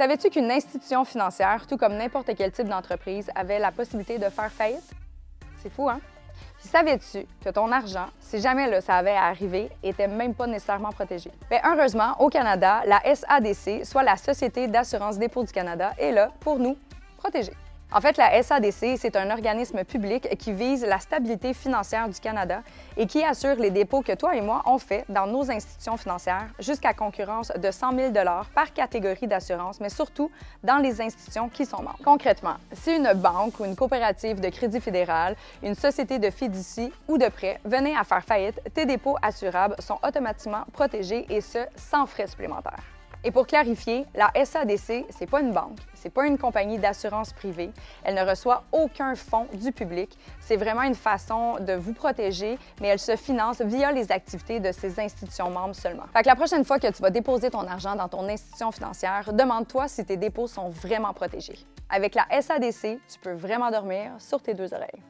Savais-tu qu'une institution financière, tout comme n'importe quel type d'entreprise, avait la possibilité de faire faillite? C'est fou, hein? savais-tu que ton argent, si jamais ça avait à arriver, était même pas nécessairement protégé? Mais ben, heureusement, au Canada, la SADC, soit la Société d'assurance dépôt du Canada, est là pour nous protéger. En fait, la SADC, c'est un organisme public qui vise la stabilité financière du Canada et qui assure les dépôts que toi et moi on fait dans nos institutions financières jusqu'à concurrence de 100 000 par catégorie d'assurance, mais surtout dans les institutions qui sont membres. Concrètement, si une banque ou une coopérative de crédit fédéral, une société de fiducie ou de prêt venait à faire faillite, tes dépôts assurables sont automatiquement protégés et ce, sans frais supplémentaires. Et pour clarifier, la SADC, c'est pas une banque, c'est pas une compagnie d'assurance privée. Elle ne reçoit aucun fonds du public. C'est vraiment une façon de vous protéger, mais elle se finance via les activités de ses institutions membres seulement. Fait que la prochaine fois que tu vas déposer ton argent dans ton institution financière, demande-toi si tes dépôts sont vraiment protégés. Avec la SADC, tu peux vraiment dormir sur tes deux oreilles.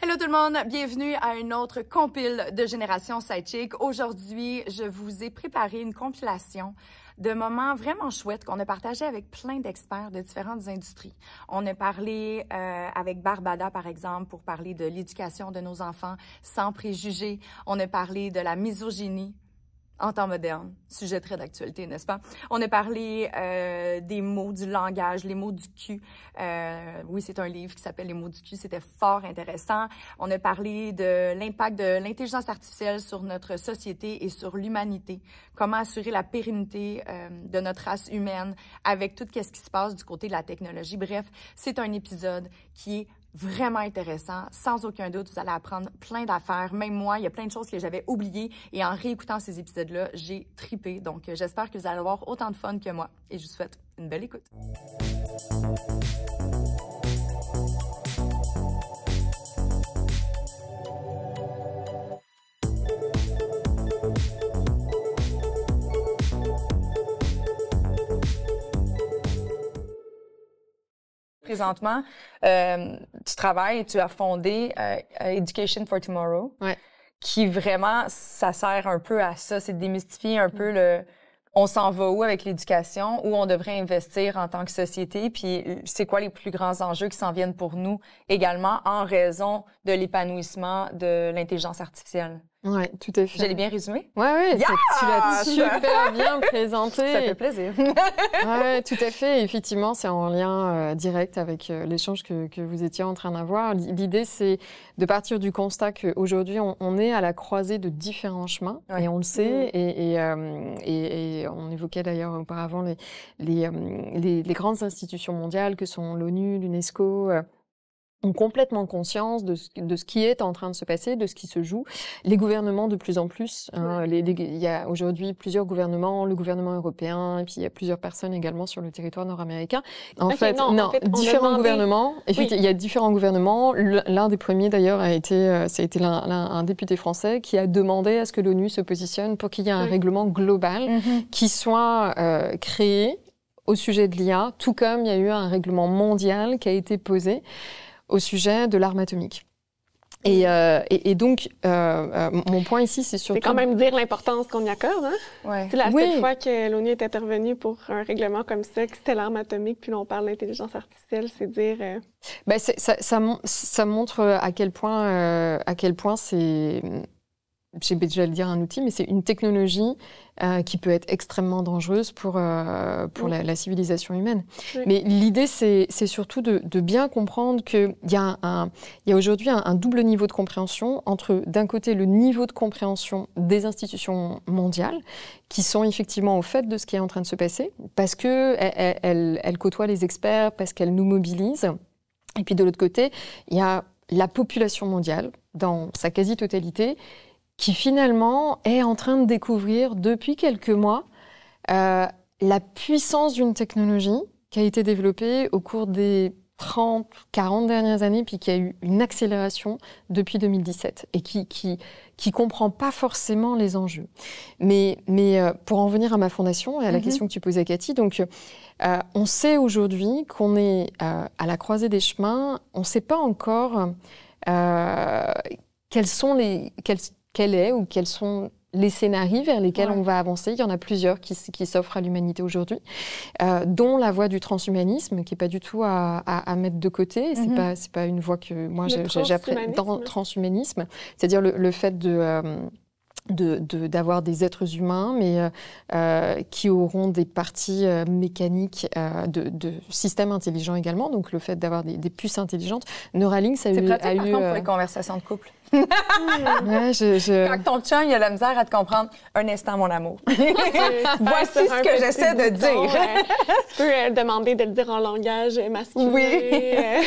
Hello tout le monde, bienvenue à une autre compile de Génération Sidechick. Aujourd'hui, je vous ai préparé une compilation de moments vraiment chouettes qu'on a partagé avec plein d'experts de différentes industries. On a parlé euh, avec Barbada, par exemple, pour parler de l'éducation de nos enfants sans préjugés. On a parlé de la misogynie en temps moderne. Sujet très d'actualité, n'est-ce pas? On a parlé euh, des mots, du langage, les mots du cul. Euh, oui, c'est un livre qui s'appelle Les mots du cul. C'était fort intéressant. On a parlé de l'impact de l'intelligence artificielle sur notre société et sur l'humanité. Comment assurer la pérennité euh, de notre race humaine avec tout ce qui se passe du côté de la technologie. Bref, c'est un épisode qui est vraiment intéressant. Sans aucun doute, vous allez apprendre plein d'affaires. Même moi, il y a plein de choses que j'avais oubliées et en réécoutant ces épisodes-là, j'ai tripé. Donc, euh, j'espère que vous allez avoir autant de fun que moi et je vous souhaite une belle écoute. présentement, euh, tu travailles et tu as fondé euh, Education for Tomorrow, qui vraiment, ça sert un peu à ça, c'est de démystifier un peu mm. le on s'en va où avec l'éducation, où on devrait investir en tant que société, puis euh, c'est quoi les plus grands enjeux qui s'en viennent pour nous également en raison de l'épanouissement de l'intelligence artificielle. – Oui, tout à fait. J'allais bien résumer. Oui, ouais, tu l'as super bien présenté. Ça fait plaisir. ouais, tout à fait. Effectivement, c'est en lien euh, direct avec euh, l'échange que, vous étiez en train d'avoir. L'idée, c'est de partir du constat qu'aujourd'hui, on, on est à la croisée de différents chemins, et on le mm-hmm. sait. Euh, et, et, on évoquait d'ailleurs auparavant les, les, grandes institutions mondiales que sont l'ONU, l'UNESCO ont complètement conscience de ce, qui est en train de se passer, de ce qui se joue. Les gouvernements, de plus en plus, hein, il y a aujourd'hui plusieurs gouvernements, le gouvernement européen, et puis il y a plusieurs personnes également sur le territoire nord-américain. En, fait, non, différents gouvernements. Il y a différents gouvernements. L'un des premiers, d'ailleurs, a été, euh, ça a été un, député français qui a demandé à ce que l'ONU se positionne pour qu'il y ait un règlement global mm-hmm. qui soit euh, créé au sujet de l'IA, tout comme il y a eu un règlement mondial qui a été posé au sujet de l'arme atomique. Et, euh, et, donc, euh, euh, mon point ici, c'est surtout... C'est quand même dire l'importance qu'on y accorde, hein? Ouais. La seule fois que l'ONU est intervenue pour un règlement comme ça, que c'était l'arme atomique, puis là, on parle d'intelligence artificielle, c'est dire... Ben, ça, ça, ça, montre à quel point, à quel point c'est j'ai déjà le dire un outil, mais c'est une technologie euh, qui peut être extrêmement dangereuse pour, euh, pour la, civilisation humaine. Mais l'idée, c'est surtout de, bien comprendre qu'il y a, un, il a aujourd'hui un, double niveau de compréhension entre, d'un côté, le niveau de compréhension des institutions mondiales, qui sont effectivement au fait de ce qui est en train de se passer, parce qu'elles e, elle côtoient les experts, parce qu'elles nous mobilisent. Et puis de l'autre côté, il y a la population mondiale, dans sa quasi-totalité, qui finalement est en train de découvrir depuis quelques mois euh, la puissance d'une technologie qui a été développée au cours des 30, 40 dernières années, puis qui a eu une accélération depuis 2017 et qui qui, qui comprend pas forcément les enjeux. Mais, mais euh, pour en venir à ma fondation et à la mhm. question que tu posais, Cathy, donc euh, on sait aujourd'hui qu'on est euh, à la croisée des chemins. On ne sait pas encore euh, quels sont les quels, quel est ou quels sont les scénarios vers lesquels on va avancer. Il y en a plusieurs qui, s'offrent à l'humanité aujourd'hui, euh, dont la voie du transhumanisme, qui n'est pas du tout à, mettre de côté. Ce n'est mhm. pas, une voie que moi j'apprends dans transhumanisme, c'est-à-dire le, fait euh, de... d'avoir des êtres humains, mais euh, qui auront des parties mécaniques de, systèmes intelligents également. Donc le fait d'avoir des, puces intelligentes. Neuralink, ça a eu... C'est pratique, par pour les conversations de couple. Quand ton chum, il a la misère à te comprendre, un instant, mon amour. Voici ce que j'essaie de dire. tu peux euh, demander de le dire en langage masculin. Oui. Euh.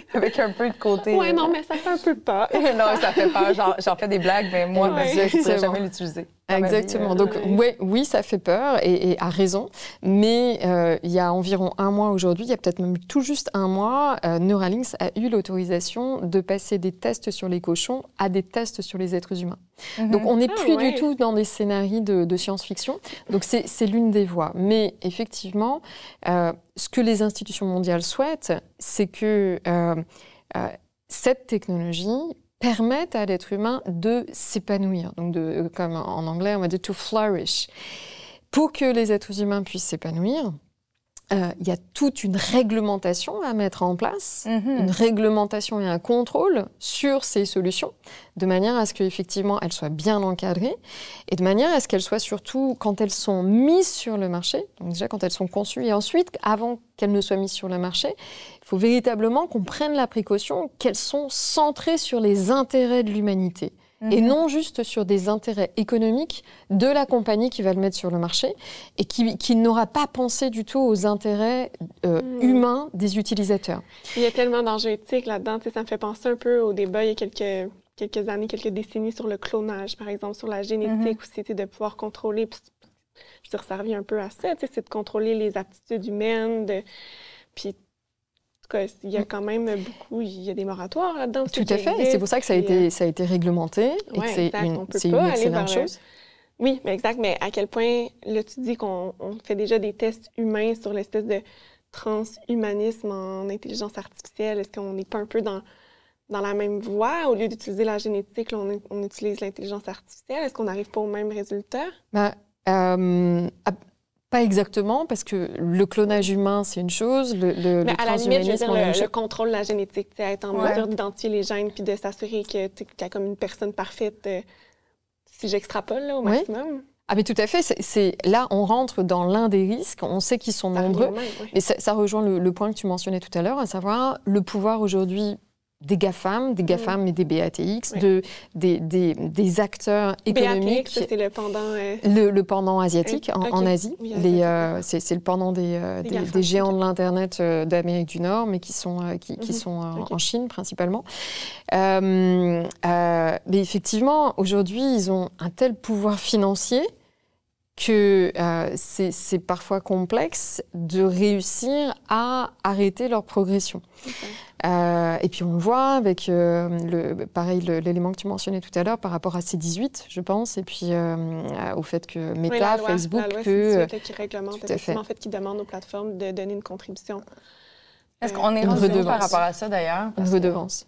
Avec un peu de côté. Oui, non, mais ça fait un peu peur. non, ça fait peur. J'en fais des blagues, mais moi, je ne pourrais jamais l'utiliser. Ah bah Exactement. Euh, Donc oui, oui, ça fait peur et, et à raison. Mais euh, il y a environ un mois aujourd'hui, il y a peut-être même tout juste un mois, euh, a eu l'autorisation de passer des tests sur les cochons à des tests sur les êtres humains. Mm-hmm. Donc on n'est ah, plus du tout dans des scénarios de, de science-fiction. Donc c'est l'une des voies. Mais effectivement, euh, ce que les institutions mondiales souhaitent, c'est que euh, euh, cette technologie permettent à l'être humain de s'épanouir, donc de, euh, comme en anglais on va dire to flourish. Pour que les êtres humains puissent s'épanouir, euh, il y a toute une réglementation à mettre en place, mm-hmm. une réglementation et un contrôle sur ces solutions, de manière à ce qu'effectivement elles soient bien encadrées et de manière à ce qu'elles soient surtout, quand elles sont mises sur le marché, donc déjà quand elles sont conçues et ensuite avant qu'elles ne soient mises sur le marché, il faut véritablement qu'on prenne la précaution qu'elles sont centrées sur les intérêts de l'humanité et mhm. non juste sur des intérêts économiques de la compagnie qui va le mettre sur le marché et qui, n'aura pas pensé du tout aux intérêts euh, mhm. humains des utilisateurs. Il y a tellement d'enjeux éthiques là-dedans. Ça me fait penser un peu au débat il y a quelques quelques années, quelques décennies sur le clonage, par exemple, sur la génétique où mhm. c'était de pouvoir contrôler, puis, ça revient un peu à ça, c'est de contrôler les aptitudes humaines, de, puis tout cas, il y a quand même beaucoup, il y a des moratoires là-dedans. Tout à fait, et c'est pour ça que ça a, été, euh, ça a été réglementé et que c'est une, c'est une excellente chose. Oui, mais exact, mais à quel point, là, tu dis qu'on fait déjà des tests humains sur l'espèce de transhumanisme en intelligence artificielle. Est-ce qu'on n'est pas un peu dans, dans la même voie? Au lieu d'utiliser la génétique, on, utilise l'intelligence artificielle. Est-ce qu'on n'arrive pas au même résultat? Ben, euh, pas exactement, parce que le clonage humain, c'est une chose, le, Mais à la limite, je contrôle la génétique, être en mesure d'identifier les gènes puis de s'assurer que y a comme une personne parfaite, euh, si j'extrapole au maximum. Ah mais tout à fait, c'est là on rentre dans l'un des risques, on sait qu'ils sont nombreux, et ça, rejoint le, point que tu mentionnais tout à l'heure, à savoir le pouvoir aujourd'hui des GAFAM, des mm. GAFAM et des BATX, de, des, acteurs économiques. BATX, c'est le pendant... Euh, le, pendant asiatique en, Asie. Euh, c'est, le pendant des, euh, des géants de l'Internet d'Amérique du Nord, mais qui sont, qui, mhm. sont en Chine principalement. mais effectivement, aujourd'hui, ils ont un tel pouvoir financier que euh, c'est parfois complexe de réussir à arrêter leur progression. Euh, et puis on le voit avec, euh, le, pareil, l'élément que tu mentionnais tout à l'heure par rapport à C18, je pense, et puis au fait que Meta, Facebook, peut, qui réglemente, fait. en fait, qui demande aux plateformes de donner une contribution. Est-ce qu'on est, rendu par rapport à ça d'ailleurs Une redevance.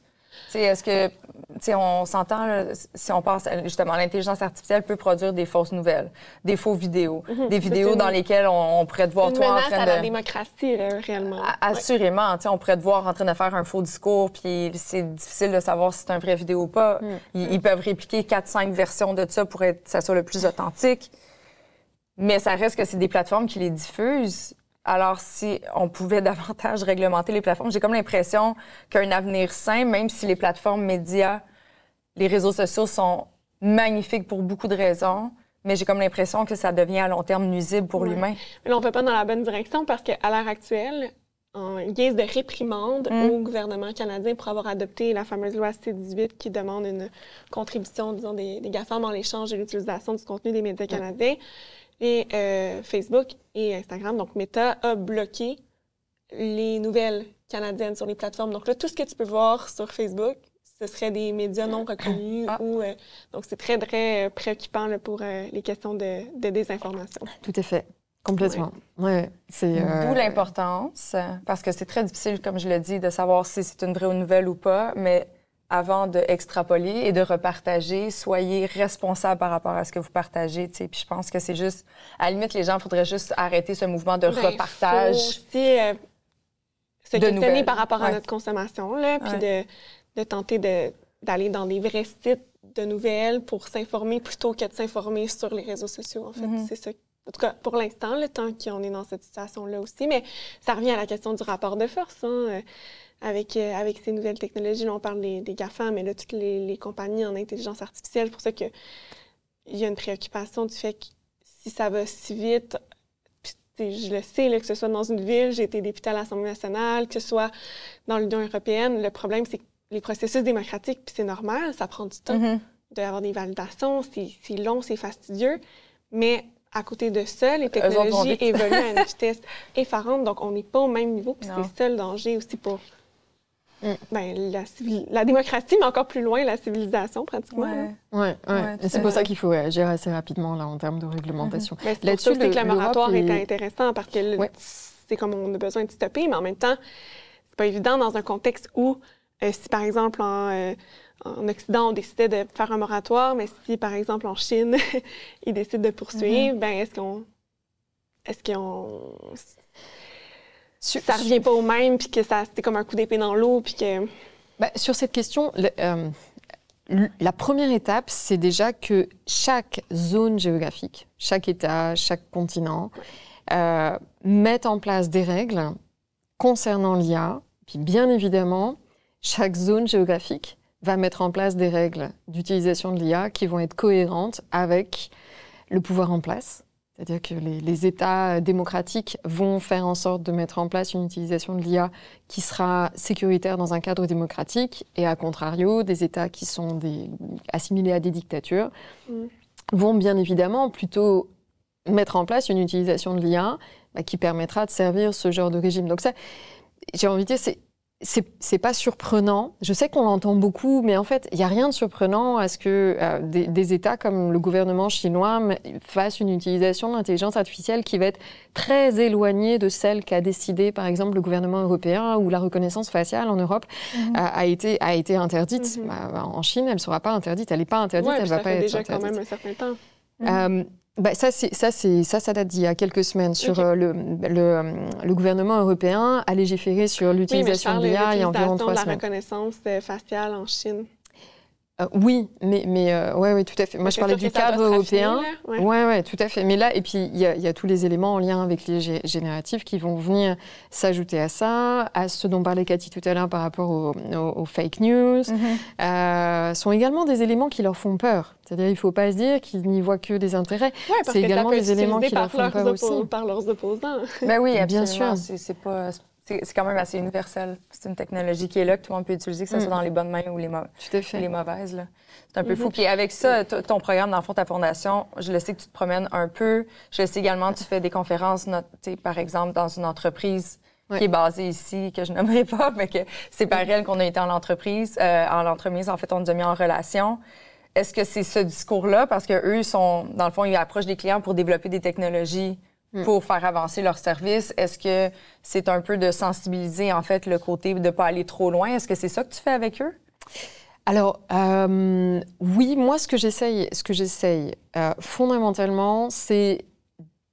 Est-ce que, sais, on s'entend, si on pense justement, l'intelligence artificielle peut produire des fausses nouvelles, des faux vidéos, mhm. des vidéos dans lesquelles on, pourrait te voir une toi en train à la démocratie, réellement. assurément, on pourrait te voir en train de faire un faux discours, puis c'est difficile de savoir si c'est un vrai vidéo ou pas. Mm. Mm. ils, peuvent répliquer 4-5 versions de ça pour être, ça soit le plus authentique. Mais ça reste que c'est des plateformes qui les diffusent. Alors, si on pouvait davantage réglementer les plateformes, j'ai comme l'impression qu'un avenir sain, même si les plateformes médias, les réseaux sociaux sont magnifiques pour beaucoup de raisons, mais j'ai comme l'impression que ça devient à long terme nuisible pour l'humain. Mais on ne va pas dans la bonne direction parce qu'à l'heure actuelle, en guise de réprimande mm. au gouvernement canadien pour avoir adopté la fameuse loi C-18 qui demande une contribution, disons, des, GAFAM en l'échange de l'utilisation du contenu des médias mm. canadiens. Et euh, Facebook et Instagram, donc Meta, a bloqué les nouvelles canadiennes sur les plateformes. Donc là, tout ce que tu peux voir sur Facebook, ce serait des médias non reconnus ah. euh, donc c'est très très euh, préoccupant pour les questions de, désinformation. Tout à fait. Complètement. Oui. c'est, D'où l'importance, parce que c'est très difficile, comme je l'ai dit, de savoir si c'est une vraie nouvelle ou pas, mais avant d'extrapoler et de repartager, soyez responsable par rapport à ce que vous partagez. T'sais. Puis je pense que c'est juste, à la limite, les gens, faudrait juste arrêter ce mouvement de ben, repartage. Faut aussi, euh, se de questionner par rapport à notre consommation, là, puis de, tenter d'aller dans des vrais sites de nouvelles pour s'informer plutôt que de s'informer sur les réseaux sociaux. En fait, mm-hmm. c'est ça en tout cas, pour l'instant, le temps qu'on est dans cette situation-là aussi, mais ça revient à la question du rapport de force. Hein avec, euh, avec ces nouvelles technologies. on parle des, des GAFA, mais de toutes les, compagnies en intelligence artificielle, pour ça qu'il y a une préoccupation du fait que si ça va si vite, je le sais, que ce soit dans une ville, j'ai été députée à l'Assemblée nationale, que ce soit dans l'Union européenne, le problème, c'est que les processus démocratiques, puis c'est normal, ça prend du temps mhm. d'avoir des validations, c'est long, c'est fastidieux, mais à côté de ça, les euh, technologies évoluent à une vitesse effarante, donc on n'est pas au même niveau, puis c'est ça le danger aussi pour Mm. Ben, la, démocratie, mais encore plus loin, la civilisation, pratiquement. Oui, c'est pour ça qu'il faut agir assez rapidement là, en termes de réglementation. La mm-hmm. chose, ben, c'est que le moratoire est... intéressant parce que c'est comme on a besoin de stopper, mais en même temps, c'est pas évident dans un contexte où, euh, si par exemple euh, en, Occident, on décidait de faire un moratoire, mais si par exemple en Chine, ils décident de poursuivre, mm-hmm. ben est-ce qu'on. Est-ce qu'on ça revient pas au même, puis que ça c'était comme un coup d'épée dans l'eau, puis que. Bah, sur cette question, euh, la première étape, c'est déjà que chaque zone géographique, chaque État, chaque continent, euh, mette en place des règles concernant l'IA. Puis bien évidemment, chaque zone géographique va mettre en place des règles d'utilisation de l'IA qui vont être cohérentes avec le pouvoir en place. C'est-à-dire que les, États démocratiques vont faire en sorte de mettre en place une utilisation de l'IA qui sera sécuritaire dans un cadre démocratique, et à contrario, des États qui sont des, assimilés à des dictatures mm. vont bien évidemment plutôt mettre en place une utilisation de l'IA bah, qui permettra de servir ce genre de régime. Donc ça, j'ai envie de dire, c'est c'est pas surprenant. Je sais qu'on l'entend beaucoup, mais en fait, il n'y a rien de surprenant à ce que euh, des, États comme le gouvernement chinois fassent une utilisation de l'intelligence artificielle qui va être très éloignée de celle qu'a décidé, par exemple, le gouvernement européen, où la reconnaissance faciale en Europe mhm. a, été, a été interdite. Mhm. Bah, bah, en Chine, elle ne sera pas interdite. Elle n'est pas interdite, elle ne va ça fait déjà quand même un certain temps. Euh, bah ça, ça, ça, ça date d'il y a quelques semaines sur euh, le, le, gouvernement européen a légiféré sur l'utilisation de l'IA il y a environ trois semaines. de la reconnaissance euh, faciale en Chine. Euh, oui, mais, mais euh, ouais, ouais, tout à fait. Moi, je parlais du cadre européen. Oui, ouais. ouais. tout à fait. Mais là, et puis, il y, y, a tous les éléments en lien avec les génératifs qui vont venir s'ajouter à ça, à ce dont parlait Cathy tout à l'heure par rapport aux fake news. Mhm. Euh, sont également des éléments qui leur font peur. C'est-à-dire, il ne faut pas se dire qu'ils n'y voient que des intérêts. C'est également des éléments qui leur font peur aussi. Par leurs opposants. Bah oui, bien sûr. C'est pas, c'est quand même assez universel. C'est une technologie qui est là, que tout le monde peut utiliser, que ce soit mm. dans les bonnes mains ou les, les mauvaises. C'est un peu mm-hmm. fou. Puis avec ça, ton programme, dans le fond, ta fondation, je le sais que tu te promènes un peu. Je le sais également, tu fais des conférences, par exemple, dans une entreprise qui est basée ici, que je n'aimerais pas, mais que c'est par elle qu'on a été en entreprise, euh, en l'entremise. En fait, on nous a mis en relation. Est-ce que c'est ce discours-là? Parce que eux sont, dans le fond, ils approchent des clients pour développer des technologies Mm. pour faire avancer leur service. Est-ce que c'est un peu de sensibiliser, en fait, le côté de ne pas aller trop loin? Est-ce que c'est ça que tu fais avec eux? Alors, euh, oui, moi, ce que j'essaye, ce que j'essaye euh, fondamentalement, c'est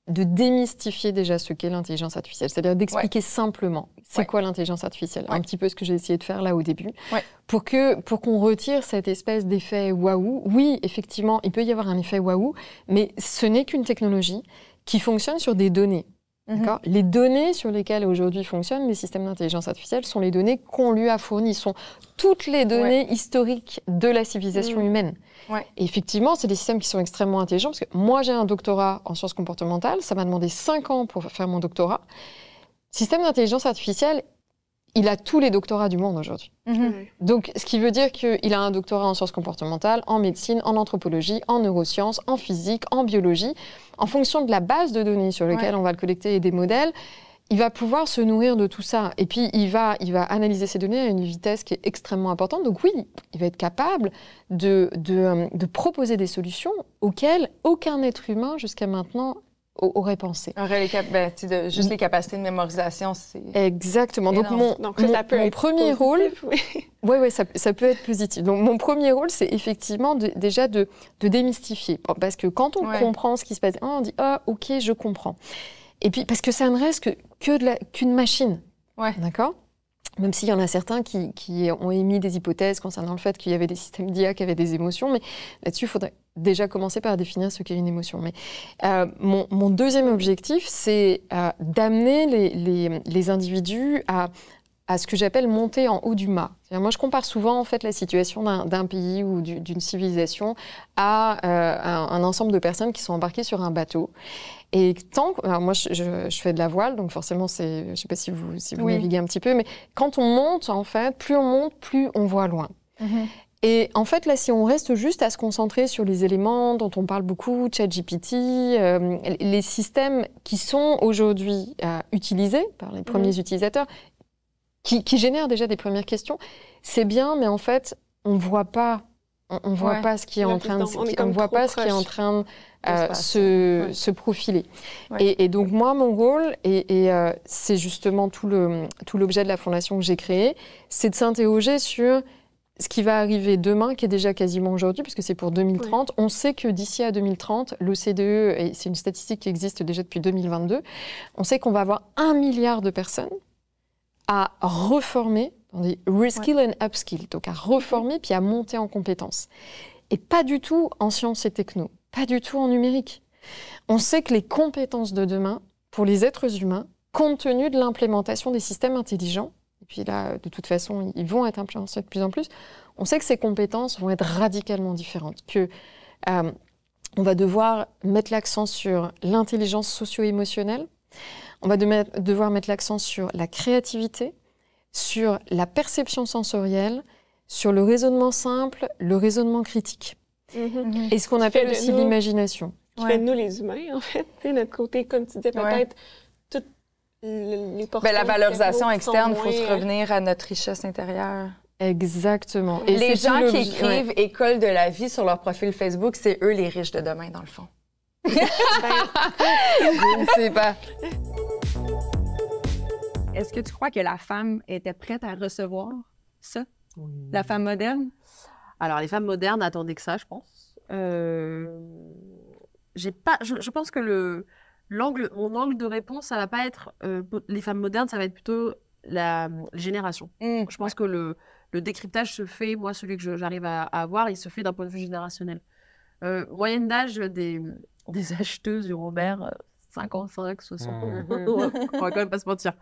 de démystifier déjà ce qu'est l'intelligence artificielle, c'est-à-dire d'expliquer simplement c'est quoi l'intelligence artificielle, un petit peu ce que j'ai essayé de faire là au début, pour que pour qu'on retire cette espèce d'effet waouh. Oui, effectivement, il peut y avoir un effet waouh, mais ce n'est qu'une technologie qui fonctionnent sur des données. Mhm. Les données sur lesquelles aujourd'hui fonctionnent les systèmes d'intelligence artificielle sont les données qu'on lui a fournies, sont toutes les données historiques de la civilisation mhm. humaine. Ouais. effectivement, c'est des systèmes qui sont extrêmement intelligents, parce que moi j'ai un doctorat en sciences comportementales, ça m'a demandé 5 ans pour faire mon doctorat. Système d'intelligence artificielle, il a tous les doctorats du monde aujourd'hui. Mhm. Donc, ce qui veut dire qu'il a un doctorat en sciences comportementales, en médecine, en anthropologie, en neurosciences, en physique, en biologie. En fonction de la base de données sur laquelle on va le collecter et des modèles, il va pouvoir se nourrir de tout ça. Et puis, il va, il va analyser ces données à une vitesse qui est extrêmement importante. Donc oui, il va être capable de, de, euh, de proposer des solutions auxquelles aucun être humain jusqu'à maintenant aurait pensé. Ben, juste mm. les capacités de mémorisation, c'est... Exactement. Donc, mon, premier rôle... Oui, oui, ça, ça, peut être positif. Donc, mon premier rôle, c'est effectivement déjà de, de, démystifier. Parce que quand on comprend ce qui se passe, ah, on dit « Ah, OK, je comprends ». Et puis, parce que ça ne reste qu'une que qu'une machine. Ouais. D'accord même s'il y en a certains qui, qui, ont émis des hypothèses concernant le fait qu'il y avait des systèmes d'IA qui avaient des émotions, mais là-dessus, il faudrait déjà commencer par définir ce qu'est une émotion. Mais euh, mon, deuxième objectif, c'est euh, d'amener les, individus à, à ce que j'appelle monter en haut du mât. Moi, je compare souvent en fait la situation d'un pays ou d'une civilisation à euh, un, ensemble de personnes qui sont embarquées sur un bateau. Et tant, alors moi, je, fais de la voile, donc forcément, c'est, je ne sais pas si vous, si vous naviguez un petit peu, mais quand on monte en fait, plus on monte, plus on voit loin. Mm-hmm. Et en fait, là, si on reste juste à se concentrer sur les éléments dont on parle beaucoup, ChatGPT, euh, les systèmes qui sont aujourd'hui euh, utilisés par les premiers utilisateurs, qui, génèrent déjà des premières questions, c'est bien, mais en fait, on ne voit pas. On voit pas ce qui est en train de euh, se, se, profiler. Et, donc moi, mon rôle, et, c'est justement tout l'objet tout de la fondation que j'ai créée, c'est de s'interroger sur ce qui va arriver demain, qui est déjà quasiment aujourd'hui, puisque c'est pour 2030, on sait que d'ici à 2030, l'OCDE, e, et c'est une statistique qui existe déjà depuis 2022, on sait qu'on va avoir un milliard de personnes à reformer, on dit reskill and upskill, donc à reformer puis à monter en compétences. Et pas du tout en sciences et techno, pas du tout en numérique. On sait que les compétences de demain, pour les êtres humains, compte tenu de l'implémentation des systèmes intelligents, et puis là, de toute façon, ils vont être influencés de plus en plus, on sait que ces compétences vont être radicalement différentes, que euh, on va devoir mettre l'accent sur l'intelligence socio-émotionnelle, on va devoir mettre l'accent sur la créativité, sur la perception sensorielle, sur le raisonnement simple, le raisonnement critique, mm-hmm. et ce qu'on appelle aussi l'imagination qui fait nous les humains, en fait. notre côté, comme tu disais, peut-être ben, la valorisation externe, il faut se euh, revenir à notre richesse intérieure. Exactement. Et les gens qui écrivent École de la vie sur leur profil Facebook, c'est eux les riches de demain, dans le fond. Je ne sais pas. Est-ce que tu crois que la femme était prête à recevoir ça? La femme moderne? Alors, les femmes modernes attendaient que ça, je pense. Euh, j'ai pas... je, pense que le mon angle de réponse, ça va pas être euh, les femmes modernes, ça va être plutôt la hum, génération. Mmh, je pense que le, décryptage se fait, moi, celui que j'arrive à, avoir, il se fait d'un point de vue générationnel. Euh, moyenne d'âge des, acheteuses du Robert, 55, euh, 60 mmh. On va quand même pas se mentir.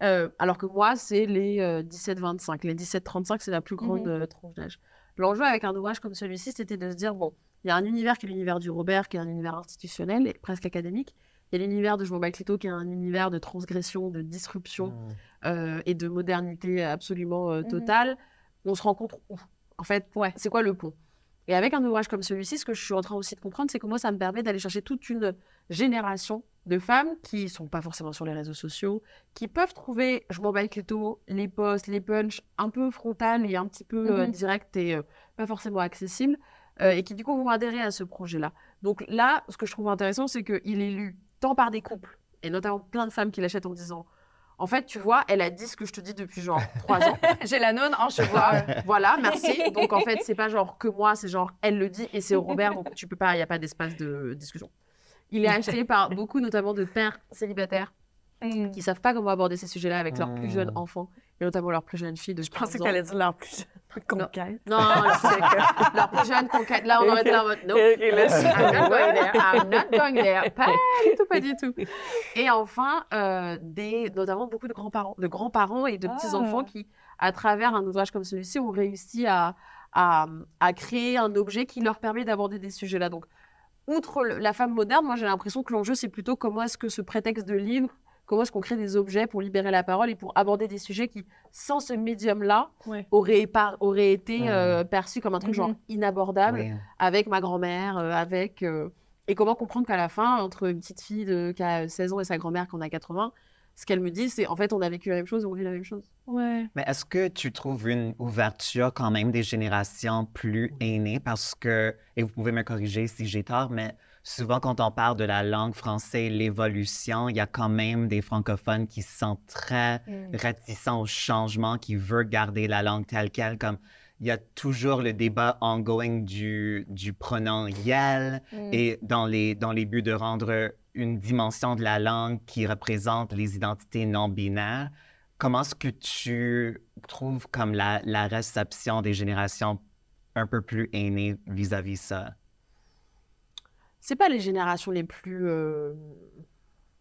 alors que moi, c'est les 17-25. Les 17-35, c'est la plus mmh. grande tranche d'âge. L'enjeu avec un ouvrage comme celui-ci, c'était de se dire, bon, il y a un univers qui est l'univers du Robert, qui est un univers institutionnel et presque académique, il y a l'univers de Je m'en qui est un univers de transgression, de disruption mmh. euh, et de modernité absolument euh, mmh. totale. On se rencontre où En fait, ouais. c'est quoi le pont Et avec un ouvrage comme celui-ci, ce que je suis en train aussi de comprendre, c'est que moi, ça me permet d'aller chercher toute une génération de femmes qui sont pas forcément sur les réseaux sociaux, qui peuvent trouver Je m'en bats les posts, les punchs un peu frontal et un petit peu euh, mmh. direct et pas forcément accessible. et qui du coup vont adhérer à ce projet-là. Donc là, ce que je trouve intéressant, c'est qu'il est lu par des couples, et notamment plein de femmes qui l'achètent en disant en fait, tu vois, elle a dit ce que je te dis depuis genre trois ans. J'ai la nonne en hein, cheval. voilà, merci. Donc en fait, c'est pas genre que moi, c'est genre elle le dit et c'est Robert, donc tu peux pas, il n'y a pas d'espace de discussion. Il est acheté par beaucoup, notamment de pères célibataires mm. qui savent pas comment aborder ces sujets-là avec leurs plus mm. jeunes enfants et notamment leur plus jeune fille de Je pensais qu'elle allait dire leur plus jeune conquête. Non, je que leur plus jeune conquête. Là, on va être votre. I'm not going there. Pas du tout, pas du tout. Et enfin, euh, des, notamment beaucoup de grands-parents, de grands-parents et de ah. petits-enfants qui, à travers un ouvrage comme celui-ci, ont réussi à, à créer un objet qui leur permet d'aborder des sujets-là. Donc, outre la femme moderne, moi j'ai l'impression que l'enjeu c'est plutôt comment est-ce que ce prétexte de livre comment est-ce qu'on crée des objets pour libérer la parole et pour aborder des sujets qui, sans ce médium-là, auraient, auraient, été euh, perçus comme un truc genre mm-hmm. inabordable avec ma grand-mère, euh, avec... Euh, et comment comprendre qu'à la fin, entre une petite fille de, qui a 16 ans et sa grand-mère qui en a 80, ce qu'elle me dit, c'est en fait, on a vécu la même chose, on vit la même chose. Mais est-ce que tu trouves une ouverture quand même des générations plus aînées? Parce que, et vous pouvez me corriger si j'ai tort, mais souvent quand on parle de la langue française, l'évolution, il y a quand même des francophones qui sont très mm. réticents au changement, qui veulent garder la langue telle qu'elle, comme il y a toujours le débat ongoing du, du pronom yel mm. et dans les, dans les buts de rendre une dimension de la langue qui représente les identités non binaires. Comment est-ce que tu trouves comme la, réception des générations un peu plus aînées vis à -vis ça? c'est pas les générations les plus euh,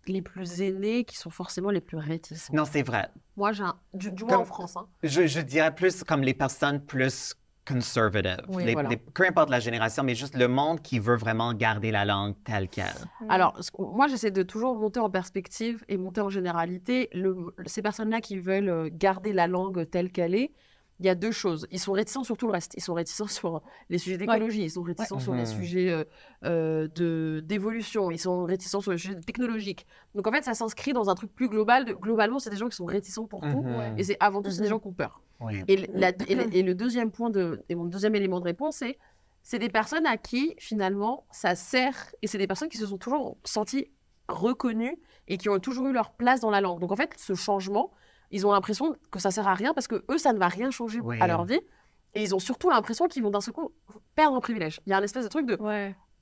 les plus aînées qui sont forcément les plus réticentes. Non, c'est vrai. Moi, j'ai du, moins en France. Hein. Je, dirais plus comme les personnes plus conservative, oui, peu importe la génération, mais juste le monde qui veut vraiment garder la langue telle qu'elle. Mm. Alors, moi, j'essaie de toujours monter en perspective et monter en généralité. ces personnes-là qui veulent euh, garder la langue telle qu'elle est, il y a deux choses. Ils sont réticents sur tout le reste. Ils sont réticents sur les sujets d'écologie, ils sont réticents sur mmh. les sujets euh, euh, de d'évolution, ils sont réticents sur les sujets technologiques. Donc en fait, ça s'inscrit dans un truc plus global. globalement, c'est des gens qui sont réticents pour tout, mmh. et c'est avant tout c'est des mmh. gens qui ont peur. Et, le deuxième point de, mon deuxième élément de réponse, c'est c'est des personnes à qui finalement ça sert, et c'est des personnes qui se sont toujours senties reconnues et qui ont toujours eu leur place dans la langue. Donc en fait, ce changement, ils ont l'impression que ça sert à rien parce que eux, ça ne va rien changer à leur vie. Et ils ont surtout l'impression qu'ils vont d'un seul coup perdre un privilège. Il y a un espèce de truc de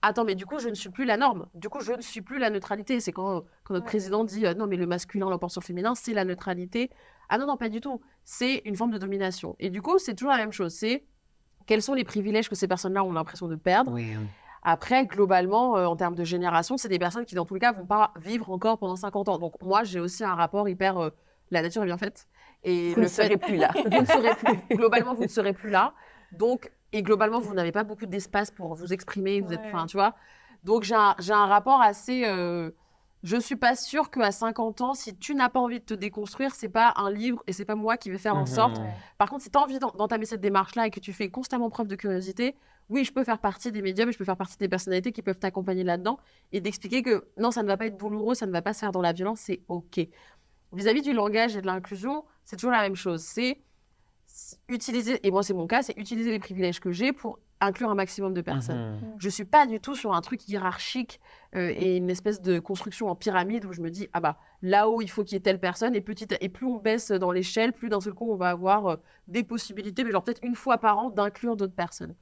Attends, mais du coup, je ne suis plus la norme. Du coup, je ne suis plus la neutralité. C'est quand, notre président dit euh, non, mais le masculin l'emporte sur féminin, c'est la neutralité. Ah non, non, pas du tout. C'est une forme de domination. Et du coup, c'est toujours la même chose. C'est quels sont les privilèges que ces personnes-là ont l'impression de perdre. Hein. Après, globalement, euh, en termes de génération, c'est des personnes qui, dans tous les cas, vont pas vivre encore pendant 50 ans. Donc, moi, j'ai aussi un rapport hyper euh, la nature est bien faite. Et vous ne serez plus là. Globalement, vous ne serez plus là. Donc, et globalement, vous n'avez pas beaucoup d'espace pour vous exprimer. Vous êtes, enfin, tu vois. Donc, j'ai un, rapport assez. Je euh, je suis pas sûre qu'à 50 ans, si tu n'as pas envie de te déconstruire, c'est pas un livre et c'est pas moi qui vais faire en mmh, sorte. Mmh, Par contre, si tu as envie d'entamer cette démarche-là et que tu fais constamment preuve de curiosité, oui, je peux faire partie des médias, mais je peux faire partie des personnalités qui peuvent t'accompagner là-dedans et d'expliquer que non, ça ne va pas être douloureux, ça ne va pas se faire dans la violence, c'est OK vis-à-vis du langage et de l'inclusion, c'est toujours la même chose. C'est utiliser, et moi c'est mon cas, c'est utiliser les privilèges que j'ai pour inclure un maximum de personnes. Mhm. Je ne suis pas du tout sur un truc hiérarchique euh, et une espèce de construction en pyramide où je me dis, ah bah là-haut, il faut qu'il y ait telle personne, et, petite, et plus on baisse dans l'échelle, plus d'un seul coup, on va avoir euh, des possibilités, mais genre peut-être une fois par an, d'inclure d'autres personnes.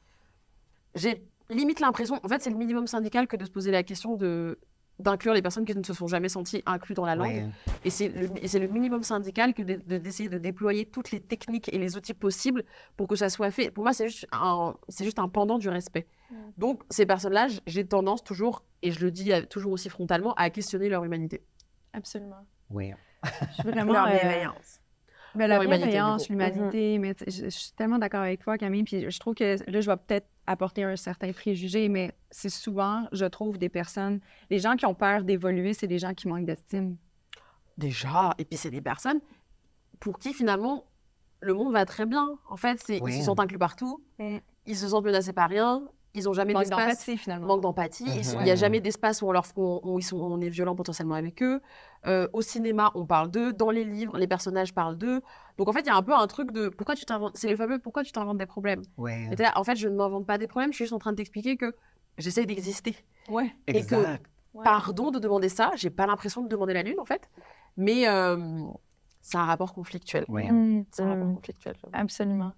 J'ai limite l'impression, en fait, c'est le minimum syndical que de se poser la question de d'inclure les personnes qui ne se sont jamais senties incluses dans la langue. Et c'est le, le, minimum syndical que d'essayer de, déployer toutes les techniques et les outils possibles pour que ça soit fait. Pour moi, c'est juste, un, juste un pendant du respect. Donc, ces personnes-là, j'ai tendance toujours, et je le dis toujours aussi frontalement, à questionner leur humanité. Absolument. Oui. Je veux vraiment... leur euh, bienveillance. Mais la bienveillance, mm-hmm. l'humanité, mais je, suis tellement d'accord avec toi, Camille. Puis je trouve que là, je vais peut-être apporter un certain préjugé, mais c'est souvent, je trouve, des personnes, les gens qui ont peur d'évoluer, c'est des gens qui manquent d'estime. Déjà, et puis c'est des personnes pour qui finalement le monde va très bien. En fait, ils se sont inclus partout, ils se sentent menacés par rien, ils n'ont jamais d'espace. Manque d'empathie, finalement. Mhm. d'empathie. Il n'y a jamais d'espace où, on, on, sont, on, est violent potentiellement avec eux. Euh, au cinéma, on parle d'eux. Dans les livres, les personnages parlent d'eux. Donc, en fait, il y a un peu un truc de pourquoi tu t'inventes. C'est le fameux pourquoi tu t'inventes des problèmes. en fait, je ne m'invente pas des problèmes. Je suis juste en train de t'expliquer que j'essaie d'exister. Ouais. Et que, pardon de demander ça. J'ai pas l'impression de demander la lune, en fait. Mais euh, c'est un rapport conflictuel. Ouais. Mm. c'est un rapport mm. conflictuel. Absolument.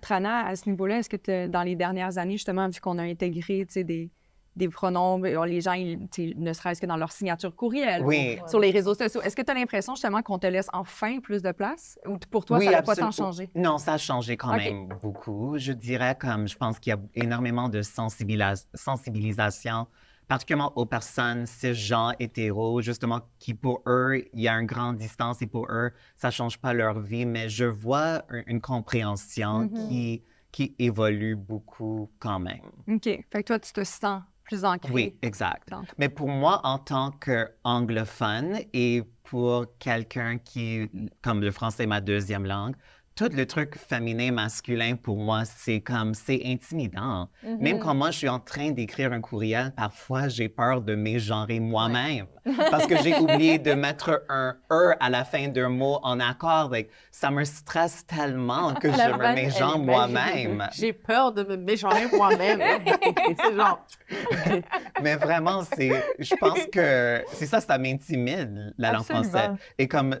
Trana, euh, à ce niveau-là, est-ce que dans les dernières années, justement, vu qu'on a intégré des, des pronoms, euh, les gens, ne serait-ce que dans leur signature courriel, sur les réseaux sociaux, est-ce que tu as l'impression justement qu'on te laisse enfin plus de place ou pour toi, ça n'a pas tant changé? Non, ça a changé quand même beaucoup. Je dirais comme je pense qu'il y a énormément de sensibilisation particulièrement aux personnes cisgenres, hétéros, justement, qui pour eux, il y a une grande distance et pour eux, ça ne change pas leur vie, mais je vois une compréhension mm-hmm. qui, qui évolue beaucoup quand même. OK. Fait que toi, tu te sens plus ancré. Oui, exact. Mais pour moi, en tant qu'anglophone et pour quelqu'un qui, comme le français est ma deuxième langue, tout le truc féminin, masculin, pour moi, c'est comme, c'est intimidant. Même quand mm-hmm. moi, je suis en train d'écrire un courriel, parfois, j'ai peur de mégenrer moi-même parce que j'ai oublié de mettre un E à la fin d'un mot en accord. ça me stresse tellement que je me méjante moi-même. J'ai peur de me mégenrer moi-même. Mais vraiment, c'est, je pense que c'est ça, ça m'intimide, la langue française. Et comme,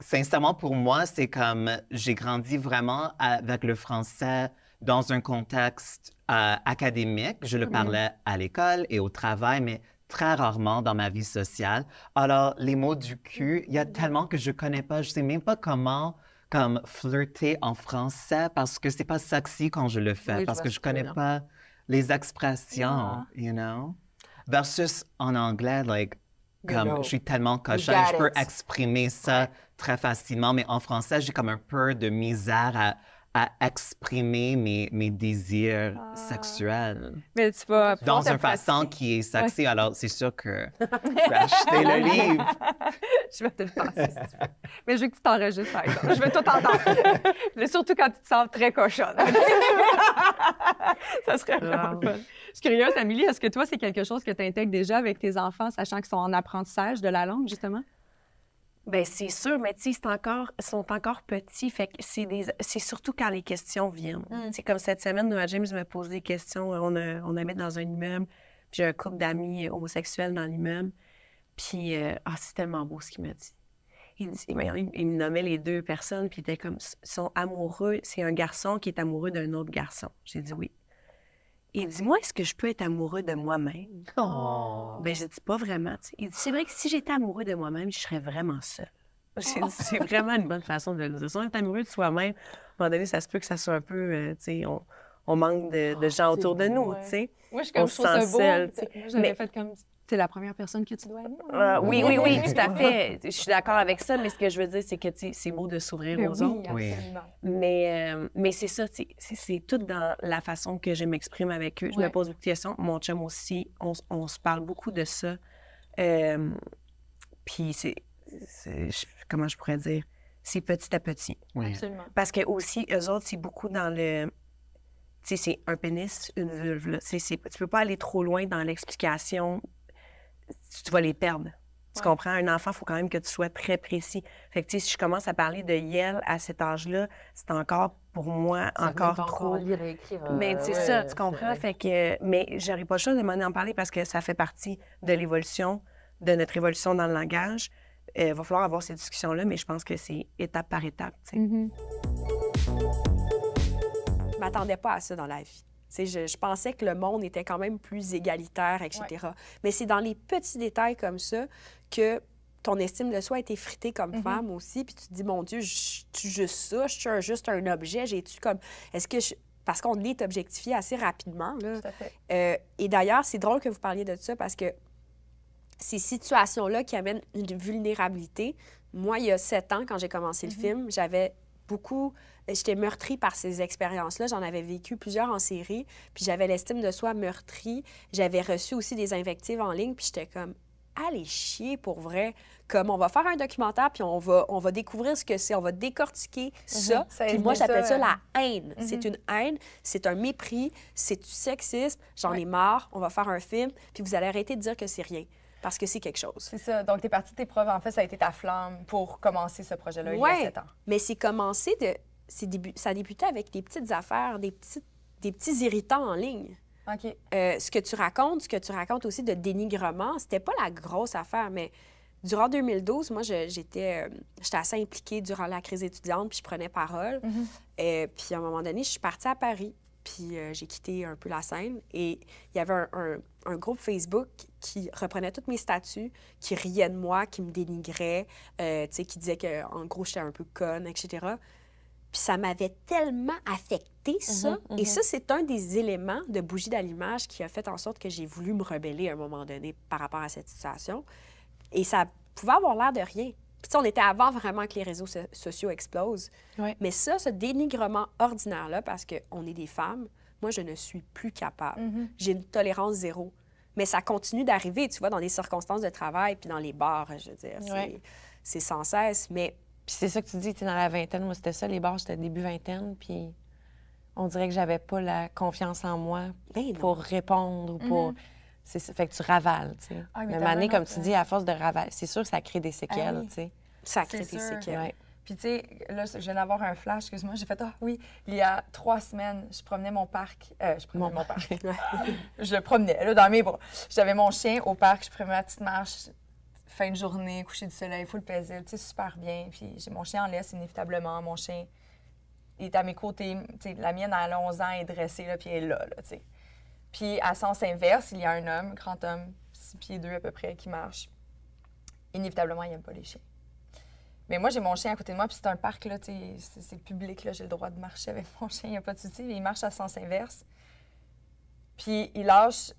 sincèrement, pour moi, c'est comme, j'ai grandi vraiment avec le français dans un contexte euh, académique. Je le mm-hmm. parlais à l'école et au travail, mais très rarement dans ma vie sociale. Alors, les mots du cul, il y a tellement que je connais pas. Je sais même pas comment comme flirter en français parce que c'est pas sexy quand je le fais, parce que je connais pas les expressions, ah. you know? Versus en anglais, like, comme je suis tellement cochonne, je peux exprimer ça très facilement, mais en français, j'ai comme un peu de misère à à exprimer mes, désirs ah. sexuels. Mais tu vas dans une façon qui est sexy. Alors, c'est sûr que je vais acheter le livre. je vais te le passer. Si tu veux. Mais je veux que tu t'enregistres, par exemple. Je veux tout entendre. Mais surtout quand tu te sens très cochonne. ça serait vraiment Curieux, fun. Je suis curieuse, Amélie, est-ce que toi, c'est quelque chose que tu intègres déjà avec tes enfants, sachant qu'ils sont en apprentissage de la langue, justement? Bien, c'est sûr, mais tu sais, ils sont encore petits. Fait que c'est, surtout quand les questions viennent. C'est hmm. comme cette semaine, Noah James me posé des questions. Euh, on, a, on habite dans un immeuble, puis j'ai un couple d'amis euh, homosexuels dans l'immeuble. Puis, euh, ah, c'est tellement beau ce qu'il m'a dit. Il, me nommait les deux personnes, puis il était comme, sont amoureux, c'est un garçon qui est amoureux d'un autre garçon. J'ai dit oui. Il dit Moi, est-ce que je peux être amoureux de moi-même oh. Ben, je dis pas vraiment. Il dit C'est vrai que si j'étais amoureux de moi-même, je serais vraiment seule. Oh. C'est vraiment une bonne façon de le dire. Si on est amoureux de soi-même, à un moment donné, ça se peut que ça soit un peu. Euh, tu sais, on, manque de, ah, gens autour de nous. tu sais. Moi, je suis comme on se ça beau. j'avais fait comme c'est la première personne que tu dois aimer. Hein? Euh, oui, oui, oui, tout à fait. Je suis d'accord avec ça, mais ce que je veux dire, c'est que c'est beau de s'ouvrir ben aux autres. Mais, euh, mais c'est ça, c'est tout dans la façon que je m'exprime avec eux. Je me pose beaucoup de questions. Mon chum aussi, on, on se parle beaucoup de ça. Euh, puis c'est, comment je pourrais dire, c'est petit à petit. Oui. Absolument. Parce que aussi, eux autres, c'est beaucoup dans le Tu sais, c'est un pénis, une vulve. Là. C tu peux pas aller trop loin dans l'explication tu vas les perdre. Tu comprends? Un enfant, il faut quand même que tu sois très précis. Fait que, tu sais, si je commence à parler de Yel à cet âge-là, c'est encore, pour moi, encore trop. Euh, mais c'est ça, tu comprends? Fait que, mais j'aurais pas le choix de m'en en parler parce que ça fait partie de l'évolution, de notre évolution dans le langage. Il euh, va falloir avoir ces discussions-là, mais je pense que c'est étape par étape, tu sais. Mm-hmm. m'attendais pas à ça dans la vie. Je, pensais que le monde était quand même plus égalitaire, etc. Mais c'est dans les petits détails comme ça que ton estime de soi a été fritée comme mm-hmm. femme aussi. Puis tu te dis, mon Dieu, je suis juste ça, je suis juste un objet, j'ai-tu comme. Est-ce que je... Parce qu'on est objectifié assez rapidement. Tout à fait. Euh, et d'ailleurs, c'est drôle que vous parliez de ça parce que ces situations-là qui amènent une vulnérabilité, moi, il y a sept ans, quand j'ai commencé le mm-hmm. film, j'avais beaucoup j'étais meurtrie par ces expériences-là. J'en avais vécu plusieurs en série, puis j'avais l'estime de soi meurtrie. J'avais reçu aussi des invectives en ligne, puis j'étais comme allez chier pour vrai. Comme on va faire un documentaire, puis on va, on va découvrir ce que c'est, on va décortiquer mhm. ça. puis moi, j'appelle ça, la haine. Mhm. C'est une haine, c'est un mépris, c'est du sexisme. J'en ai marre, on va faire un film, puis vous allez arrêter de dire que c'est rien parce que c'est quelque chose. C'est ça. Donc, tu es partie de tes preuves. En fait, ça a été ta flamme pour commencer ce projet-là il y a sept ans. Mais c'est commencé de ça débutait avec des petites affaires, des, petits irritants en ligne. OK. Euh, ce que tu racontes, ce que tu racontes aussi de dénigrement, c'était pas la grosse affaire, mais durant 2012, moi, euh, j'étais assez impliquée durant la crise étudiante, puis je prenais parole. Mm-hmm. Et euh, puis à un moment donné, je suis partie à Paris, puis j'ai quitté un peu la scène. Et il y avait un, groupe Facebook qui reprenait toutes mes statuts, qui riait de moi, qui me dénigrait, qui disait qu'en gros, j'étais un peu conne, etc. Puis ça m'avait tellement affecté mhm, ça. Et mhm. ça, c'est un des éléments de bougie d'allumage qui a fait en sorte que j'ai voulu me rebeller à un moment donné par rapport à cette situation. Et ça pouvait avoir l'air de rien. Puis on était avant vraiment que les réseaux sociaux explosent. Mais ça, ce dénigrement ordinaire-là, parce qu'on est des femmes, moi, je ne suis plus capable. Mhm. J'ai une tolérance zéro. Mais ça continue d'arriver, tu vois, dans les circonstances de travail, puis dans les bars, je veux dire. C'est sans cesse. Mais puis c'est ça que tu dis, tu dans la vingtaine, moi, c'était ça, les bars, j'étais début vingtaine, puis on dirait que j'avais pas la confiance en moi ben pour répondre ou pour... Mhm. fait que tu ravales, tu sais. Ah, mais année, comme tu dis, hein. à force de ravaler, c'est sûr que ça crée des ah séquelles, tu sais. Ça crée des séquelles. Puis, tu sais, là, je viens d'avoir un flash, excuse-moi, j'ai fait, ah oui, il y a trois semaines, je promenais mon parc. Euh, je promenais mon, parc. je le promenais, là, dans mes bras. J'avais mon chien au parc, je prenais ma petite marche fin de journée, coucher du soleil, full paisible, tu sais, super bien. Puis j'ai mon chien en laisse inévitablement, mon chien est à mes côtés, tu sais, la mienne à 11 ans est dressée là, puis elle est là, tu sais. Puis à sens inverse, il y a un homme, grand homme, 6 pieds 2 à peu près, qui marche. Inévitablement, il n'aime pas les chiens. Mais moi, j'ai mon chien à côté de moi, puis c'est un parc, là, c'est public, là, j'ai le droit de marcher avec mon chien, il n'y a pas de souci. Il marche à sens inverse. Puis il lâche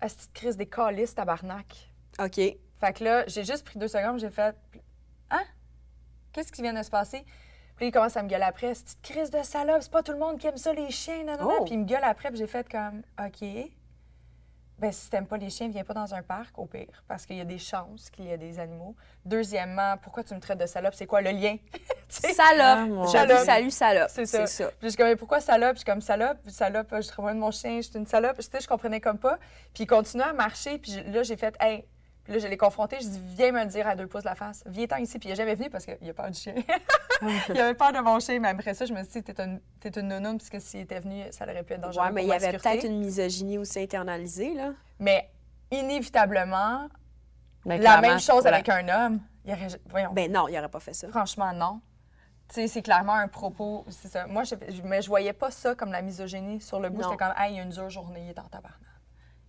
à cette crise des à tabarnak. OK. Fait que là, j'ai juste pris deux secondes, j'ai fait Hein? Qu'est-ce qui vient de se passer? Puis il commence à me gueuler après. C'est une crise de salope, c'est pas tout le monde qui aime ça, les chiens, nanana. Oh! Puis il me gueule après, puis j'ai fait comme OK. Ben, si t'aimes pas les chiens, viens pas dans un parc, au pire, parce qu'il y a des chances qu'il y a des animaux. Deuxièmement, pourquoi tu me traites de salope? C'est quoi le lien? Ah, salope! Salut, salut, salope. C'est ça. ça. Puis je comme, pourquoi salope? Je suis comme, salope, salope, je te de mon chien, je suis une salope. sais, je comprenais comme pas. Puis il continuait à marcher, puis là, j'ai fait, hey, puis là, je l'ai confronté, je dis Viens me le dire à deux pouces de la face, viens-t'en ici. Puis il n'est jamais venu parce qu'il a peur du chien. il avait peur de mon chien, mais après ça, je me suis dit T'es une, une nounoune, parce que s'il était venu, ça aurait pu être dangereux. Oui, mais il y avait peut-être une misogynie aussi internalisée, là. Mais inévitablement, la même chose avec un homme. Il aurait, voyons. Ben non, il n'aurait pas fait ça. Franchement, non. Tu sais, c'est clairement un propos. C'est ça. Moi, je, ne voyais pas ça comme la misogynie sur le bout. J'étais comme, hey, il y a une dure journée, il est en tabarnak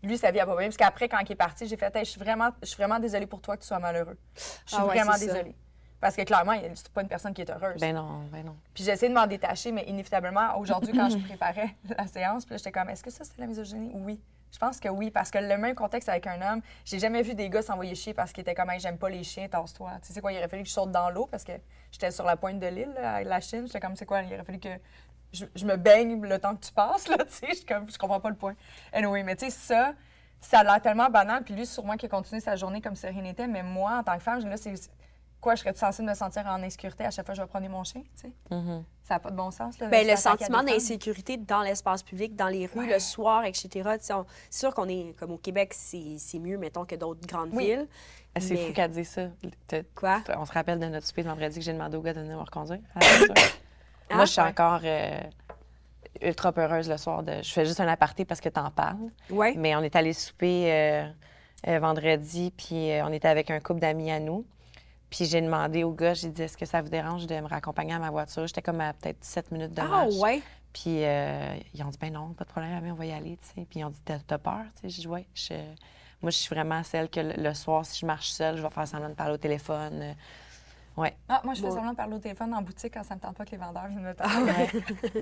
lui, sa vie a pas Parce qu'après, quand il est parti, j'ai fait je, suis vraiment, je suis vraiment désolée pour toi que tu sois malheureux. Je suis ah vraiment désolée. Parce que clairement, il c'est pas une personne qui est heureuse. Ben non, ben non. Puis j'essaie de m'en détacher, mais inévitablement, aujourd'hui, quand je préparais la séance, puis j'étais comme, est-ce que ça, c'est la misogynie? Oui. Je pense que oui, parce que le même contexte avec un homme, j'ai jamais vu des gars s'envoyer chier parce qu'ils étaient comme hey, j'aime pas les chiens, tasse-toi. Tu sais quoi, il aurait fallu que je saute dans l'eau parce que j'étais sur la pointe de l'île, la Chine. J'étais comme c'est quoi, il aurait fallu que je, me baigne le temps que tu passes, là, tu sais, je, comprends pas le point. oui, mais tu sais, ça, ça a l'air tellement banal, puis lui, sûrement qu'il a continué sa journée comme si rien n'était, mais moi, en tant que femme, là, c'est quoi, je serais censée me sentir en insécurité à chaque fois que je vais prendre mon chien, tu sais? Mm-hmm. Ça n'a pas de bon sens, là. Bien, le sentiment d'insécurité dans l'espace public, dans les rues, le soir, etc. C'est sûr qu'on est, comme au Québec, c'est mieux, mettons, que d'autres grandes villes. Ah, c'est fou qu'elle dise ça. Quoi? On se rappelle de notre souper de vendredi que j'ai demandé au gars de venir me reconduire. Ah, moi, ah, je suis encore euh, ultra peureuse le soir. De... Je fais juste un aparté parce que t'en parles. Ouais. Mais on est allé souper euh, euh, vendredi, puis on était avec un couple d'amis à nous. Puis j'ai demandé au gars, j'ai dit, est-ce que ça vous dérange de me raccompagner à ma voiture? J'étais comme à peut-être 7 minutes de ah, marche. Ah, ouais? Puis ils ont dit, ben non, pas de problème, on va y aller, Puis ils ont dit, t'as peur? J'ai dit, ouais, moi, je suis vraiment celle que le, soir, si je marche seule, je vais faire semblant de parler au téléphone Ouais. Ah, moi, je fais seulement semblant de parler au téléphone en boutique quand ça ne me tente pas que les vendeurs je me parler.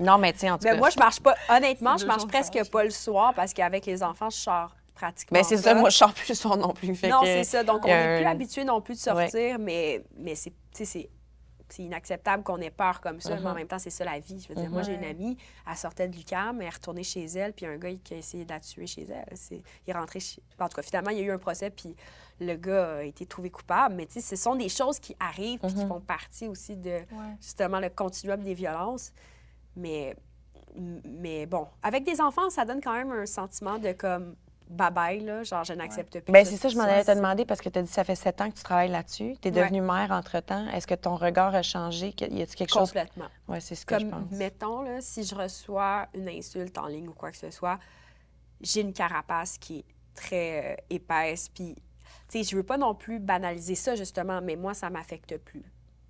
non, mais tiens, en tout mais cas. moi, je marche pas. Honnêtement, je marche presque pas le soir parce qu'avec les enfants, je sors pratiquement. Mais c'est ça, moi, je sors plus le soir non plus. non, c'est ça. Donc, on n'est plus habitué non plus de sortir, mais, mais c'est c'est inacceptable qu'on ait peur comme ça, mais en uh-huh. même temps, c'est ça la vie. Je veux dire, moi, j'ai une uh-huh. amie, elle sortait de l'UQAM, elle est retournée chez elle, puis un gars, il a essayé de la tuer chez elle. Est... Il est rentré chez... En tout cas, finalement, il y a eu un procès, puis le gars a été trouvé coupable. Mais tu sais, ce sont des choses qui arrivent, puis qui uh-huh. font partie aussi de, justement, le continuum des violences. Mais, mais bon, avec des enfants, ça donne quand même un sentiment de comme bye-bye, là, genre, je n'accepte plus. Mais ben, c'est ça, je m'en allais te demander parce que tu as dit ça fait sept ans que tu travailles là-dessus. Tu es devenue mère entre-temps. Est-ce que ton regard a changé? Y a-t-il quelque chose? Complètement. Oui, c'est ce que je pense. Mettons, là, si je reçois une insulte en ligne ou quoi que ce soit, j'ai une carapace qui est très euh, épaisse. Puis, tu sais, je veux pas non plus banaliser ça, justement, mais moi, ça m'affecte plus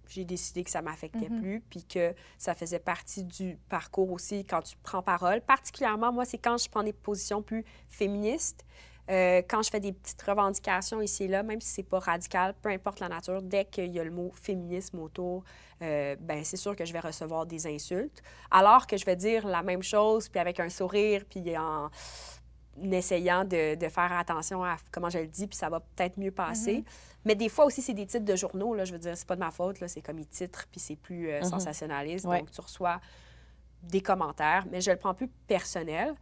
j'ai décidé que ça m'affectait mhm. plus, puis que ça faisait partie du parcours aussi quand tu prends parole. Particulièrement, moi, c'est quand je prends des positions plus féministes, euh, quand je fais des petites revendications ici et là, même si c'est pas radical, peu importe la nature, dès qu'il y a le mot féminisme autour, euh, ben c'est sûr que je vais recevoir des insultes. Alors que je vais dire la même chose, puis avec un sourire, puis en essayant de, faire attention à comment je le dis, puis ça va peut-être mieux passer. Mhm. Mais des fois aussi, c'est des titres de journaux. Là, je veux dire, c'est pas de ma faute. C'est comme ils titrent, puis c'est plus sensationnalisme euh, mhm. sensationnaliste. Donc, tu reçois des commentaires, mais je le prends plus personnel.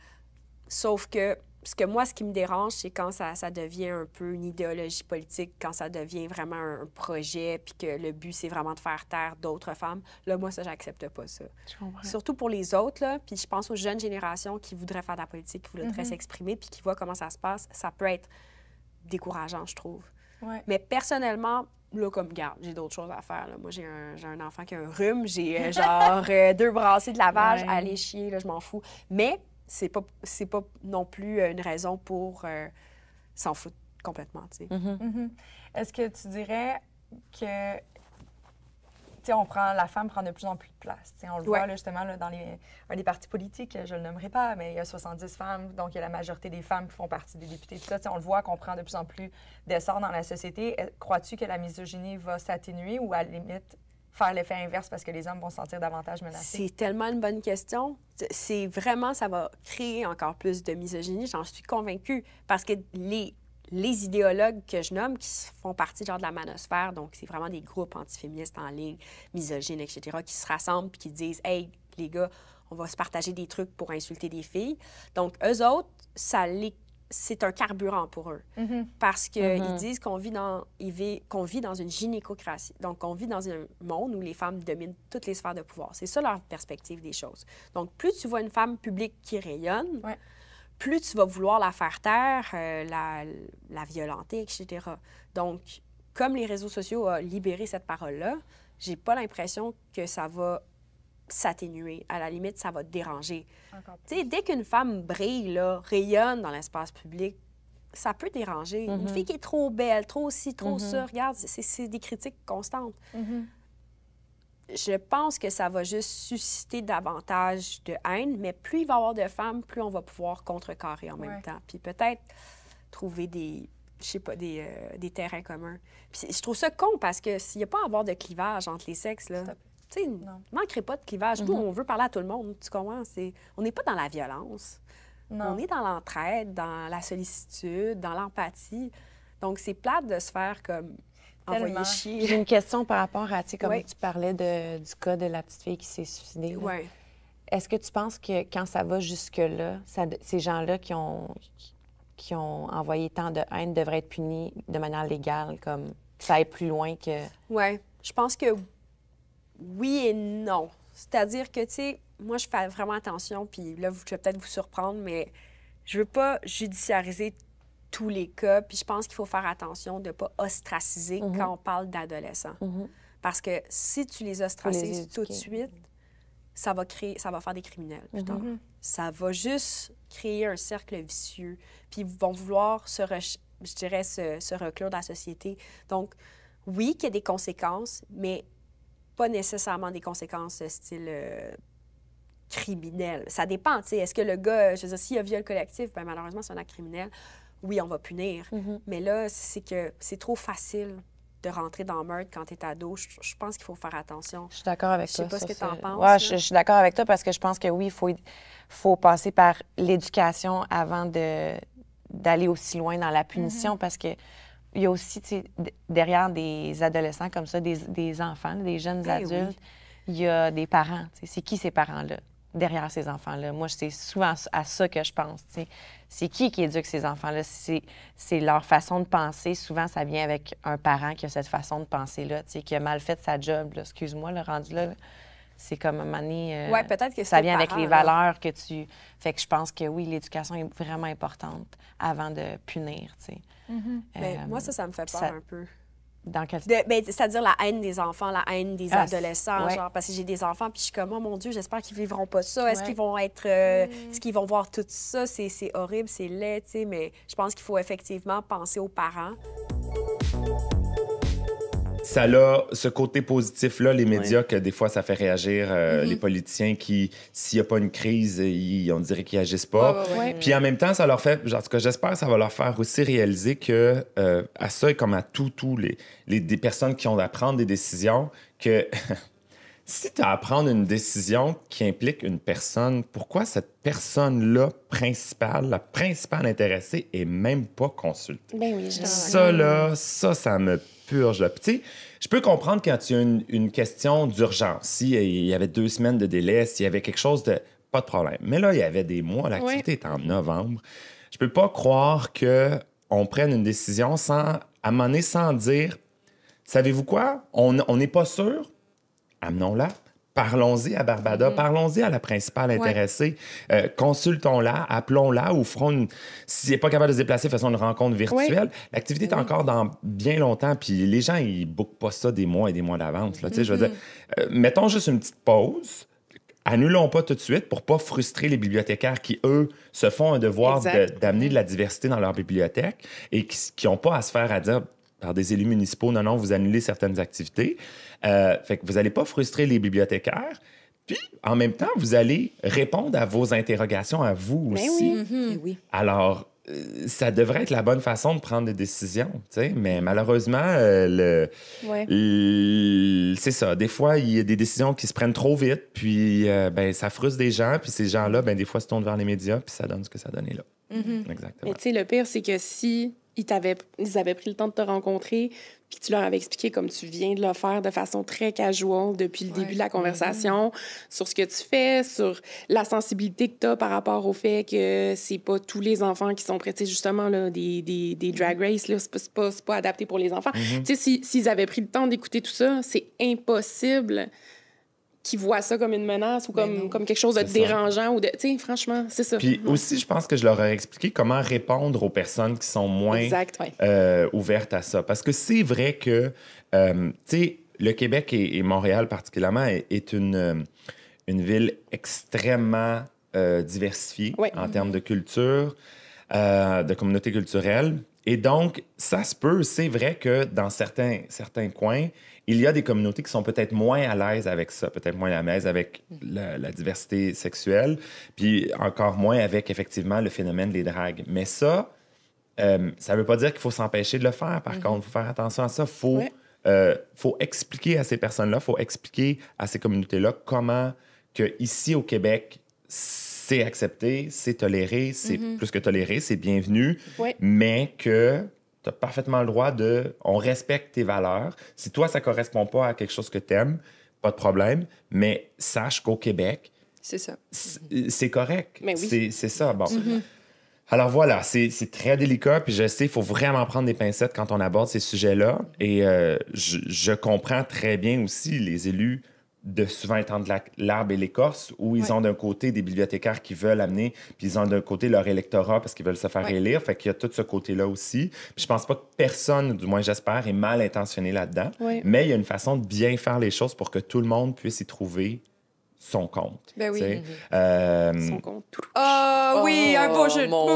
Sauf que parce que moi, ce qui me dérange, c'est quand ça, ça, devient un peu une idéologie politique, quand ça devient vraiment un projet, puis que le but, c'est vraiment de faire taire d'autres femmes. Là, moi, ça, j'accepte pas ça. Surtout pour les autres, là, puis je pense aux jeunes générations qui voudraient faire de la politique, qui voudraient mhm. s'exprimer, puis qui voient comment ça se passe. Ça peut être décourageant, je trouve. Mais personnellement, là, comme garde, j'ai d'autres choses à faire. Là. Moi, j'ai un, un, enfant qui a un rhume, j'ai euh, genre euh, deux brassées de lavage, Allez aller chier, là, je m'en fous. Mais c'est pas, pas non plus une raison pour euh, s'en foutre complètement. Mm-hmm. Mm-hmm. Est-ce que tu dirais que on prend, la femme prend de plus en plus de place. on le voit justement dans les, un partis politiques, je ne le nommerai pas, mais il y a 70 femmes, donc il y a la majorité des femmes qui font partie des députés. on le voit qu'on prend de plus en plus d'essor dans la société. Crois-tu que la misogynie va s'atténuer ou à la limite faire l'effet inverse parce que les hommes vont se sentir davantage menacés? C'est tellement une bonne question. C'est vraiment, ça va créer encore plus de misogynie, j'en suis convaincue, parce que les, les idéologues que je nomme, qui font partie genre de la manosphère, donc c'est vraiment des groupes antiféministes en ligne, misogynes, etc., qui se rassemblent et qui disent « Hey, les gars, on va se partager des trucs pour insulter des filles. » Donc, eux autres, ça les c'est un carburant pour eux. Mm-hmm. Parce qu'ils mm-hmm. ils disent qu'on vit, dans, vit dans une gynécocratie. Donc, on vit dans un monde où les femmes dominent toutes les sphères de pouvoir. C'est ça leur perspective des choses. Donc, plus tu vois une femme publique qui rayonne, plus tu vas vouloir la faire taire, euh, la, la, violenter, etc. Donc, comme les réseaux sociaux ont libéré cette parole-là, j'ai pas l'impression que ça va s'atténuer. À la limite, ça va te déranger. Tu dès qu'une femme brille, là, rayonne dans l'espace public, ça peut déranger. Une mm-hmm. fille qui est trop belle, trop si trop ça, mm-hmm. regarde, c'est des critiques constantes. Mm-hmm. Je pense que ça va juste susciter davantage de haine, mais plus il va y avoir de femmes, plus on va pouvoir contrecarrer en même temps. Puis peut-être trouver des, je sais pas, des, euh, terrains communs. Puis je trouve ça con parce que s'il n'y a pas à avoir de clivage entre les sexes, là, tu sais, manquerait pas de clivage. Nous, mm-hmm. on veut parler à tout le monde. Tu comprends? On n'est pas dans la violence. On est dans l'entraide, dans la sollicitude, dans l'empathie. Donc, c'est plate de se faire comme envoyer chier. J'ai une question par rapport à, tu comme tu parlais du cas de la petite fille qui s'est suicidée. Oui. Est-ce que tu penses que quand ça va jusque-là, ces gens-là qui ont, qui ont envoyé tant de haine devraient être punis de manière légale, comme ça aille plus loin que. Oui, je pense que oui et non. C'est-à-dire que, tu sais, moi, je fais vraiment attention, puis là, je vais peut-être vous surprendre, mais je veux pas judiciariser tous les cas, puis je pense qu'il faut faire attention de ne pas ostraciser mhm. quand on parle d'adolescents. Mhm. Parce que si tu les ostracises tout de suite, ça va créer, ça va faire des criminels mhm. Ça va juste créer un cercle vicieux, puis ils vont vouloir se, je dirais, se, reclure de la société. Donc, oui, qu'il y a des conséquences, mais pas nécessairement des conséquences euh, style euh, criminel. Ça dépend, tu sais. Est-ce que le gars, euh, je veux dire, s'il y a viol collectif, ben, malheureusement, c'est un acte criminel. Oui, on va punir. Mhm. Mais là, c'est que c'est trop facile de rentrer dans le meurtre quand tu es ado. Je, pense qu'il faut faire attention. Je suis d'accord avec toi. Je sais pas ce que tu en penses. Ouais, je, suis d'accord avec toi parce que je pense que oui, il faut, faut passer par l'éducation avant de d'aller aussi loin dans la punition mhm. parce que il y a aussi, derrière des adolescents comme ça, des, enfants, des jeunes ben adultes, il y a des parents. C'est qui ces parents-là? derrière ces enfants-là. Moi, c'est souvent à ça que je pense. C'est qui qui éduque ces enfants-là? C'est leur façon de penser. Souvent, ça vient avec un parent qui a cette façon de penser-là, qui a mal fait sa job. Excuse-moi, le rendu là. C'est comme à euh, peut-être que ça vient avec les valeurs que tu... Fait que je pense que oui, l'éducation est vraiment importante avant de punir, Mm-hmm. Ben, moi, euh, ça, ça me fait peur un peu. Dans quel... sens? C'est-à-dire la haine des enfants, la haine des ah, adolescents, genre, parce que j'ai des enfants, puis je suis comme, oh mon Dieu, j'espère qu'ils vivront pas ça. Est-ce qu'ils vont être. Euh, mm. ce qu'ils vont voir tout ça? C'est horrible, c'est laid, tu sais, mais je pense qu'il faut effectivement penser aux parents. Ça a ce côté positif-là, les médias, que des fois, ça fait réagir euh, mm-hmm. les politiciens qui, s'il n'y a pas une crise, ils, on dirait qu'ils n'agissent pas. Puis en même temps, ça leur fait, en tout cas, j'espère ça va leur faire aussi réaliser que, euh, à ça, comme à tout, tout, les, les des personnes qui ont à prendre des décisions, que si tu as à prendre une décision qui implique une personne, pourquoi cette personne-là principale, la principale intéressée, est même pas consultée? Ben oui, ça, là, ça, ça me je peux comprendre quand il y a une, question d'urgence. S'il euh, il y avait deux semaines de délai, s'il y avait quelque chose de. Pas de problème. Mais là, il y avait des mois. L'activité est en novembre. Je peux pas croire qu'on prenne une décision sans, amener sans dire Savez-vous quoi On n'est pas sûr, amenons-la. Parlons-y à Barbada, mm-hmm. parlons-y à la principale intéressée, euh, consultons-la, appelons-la ou ferons une... Si n'est pas capable de se déplacer, faisons une rencontre virtuelle. L'activité est mm-hmm. encore dans bien longtemps, puis les gens, ils ne bookent pas ça des mois et des mois d'avance. Je mm-hmm. euh, mettons juste une petite pause, annulons pas tout de suite pour pas frustrer les bibliothécaires qui, eux, se font un devoir d'amener de, de, la diversité dans leur bibliothèque et qui n'ont pas à se faire à dire par des élus municipaux, non, non, vous annulez certaines activités. Euh, fait que vous n'allez pas frustrer les bibliothécaires. Puis, en même temps, vous allez répondre à vos interrogations à vous ben aussi. Oui, mhm. ben Alors, euh, ça devrait être la bonne façon de prendre des décisions, mais malheureusement, euh, c'est ça. Des fois, il y a des décisions qui se prennent trop vite, puis ben, ça frustre des gens, puis ces gens-là, ben, des fois, se tournent vers les médias, puis ça donne ce que ça donnait là. Mhm. Exactement. Mais tu sais, le pire, c'est que si ils, avaient, ils avaient pris le temps de te rencontrer, puis tu leur avais expliqué, comme tu viens de le faire, de façon très casual depuis le début de la mm-hmm. conversation, sur ce que tu fais, sur la sensibilité que tu as par rapport au fait que c'est pas tous les enfants qui sont prêts. justement, là, des, des, des mm-hmm. drag race, là, c'est pas, pas, adapté pour les enfants. Mm-hmm. Tu sais, s'ils avaient pris le temps d'écouter tout ça, c'est impossible qui voient ça comme une menace ou ben comme, comme quelque chose de dérangeant ou de. Tu sais, franchement, c'est ça. Puis aussi, je pense que je leur ai expliqué comment répondre aux personnes qui sont moins euh, ouvertes à ça. Parce que c'est vrai que, euh, tu sais, le Québec et, Montréal particulièrement est, une, euh, une, ville extrêmement diversifiée en termes de culture, de communauté culturelle. Et donc, ça se peut, c'est vrai que dans certains, certains coins, il y a des communautés qui sont peut-être moins à l'aise avec ça, peut-être moins à l'aise avec la, diversité sexuelle, puis encore moins avec effectivement le phénomène des dragues. Mais ça, euh, ça ne veut pas dire qu'il faut s'empêcher de le faire. Par mhm. contre, il faut faire attention à ça. Il faut, euh, faut expliquer à ces personnes-là, il faut expliquer à ces communautés-là comment que ici au Québec, c'est accepté, c'est toléré, c'est mhm. plus que toléré, c'est bienvenu, mais que tu as parfaitement le droit de. On respecte tes valeurs. Si toi, ça ne correspond pas à quelque chose que tu aimes, pas de problème, mais sache qu'au Québec, c'est ça. C'est correct. Mais C'est ça. Bon. Mm-hmm. Alors voilà, c'est très délicat, puis je sais, il faut vraiment prendre des pincettes quand on aborde ces sujets-là. Et euh, je, comprends très bien aussi les élus de souvent entendre l'arbre et l'écorce, où ils ont d'un côté des bibliothécaires qui veulent amener, puis ils ont d'un côté leur électorat parce qu'ils veulent se faire élire. Fait qu'il y a tout ce côté-là aussi. Puis je pense pas que personne, du moins j'espère, est mal intentionné là-dedans. Mais il y a une façon de bien faire les choses pour que tout le monde puisse y trouver son compte. Ben oui. Mm-hmm. Euh, son compte. Ah oh, oui, un beau jeu de mots.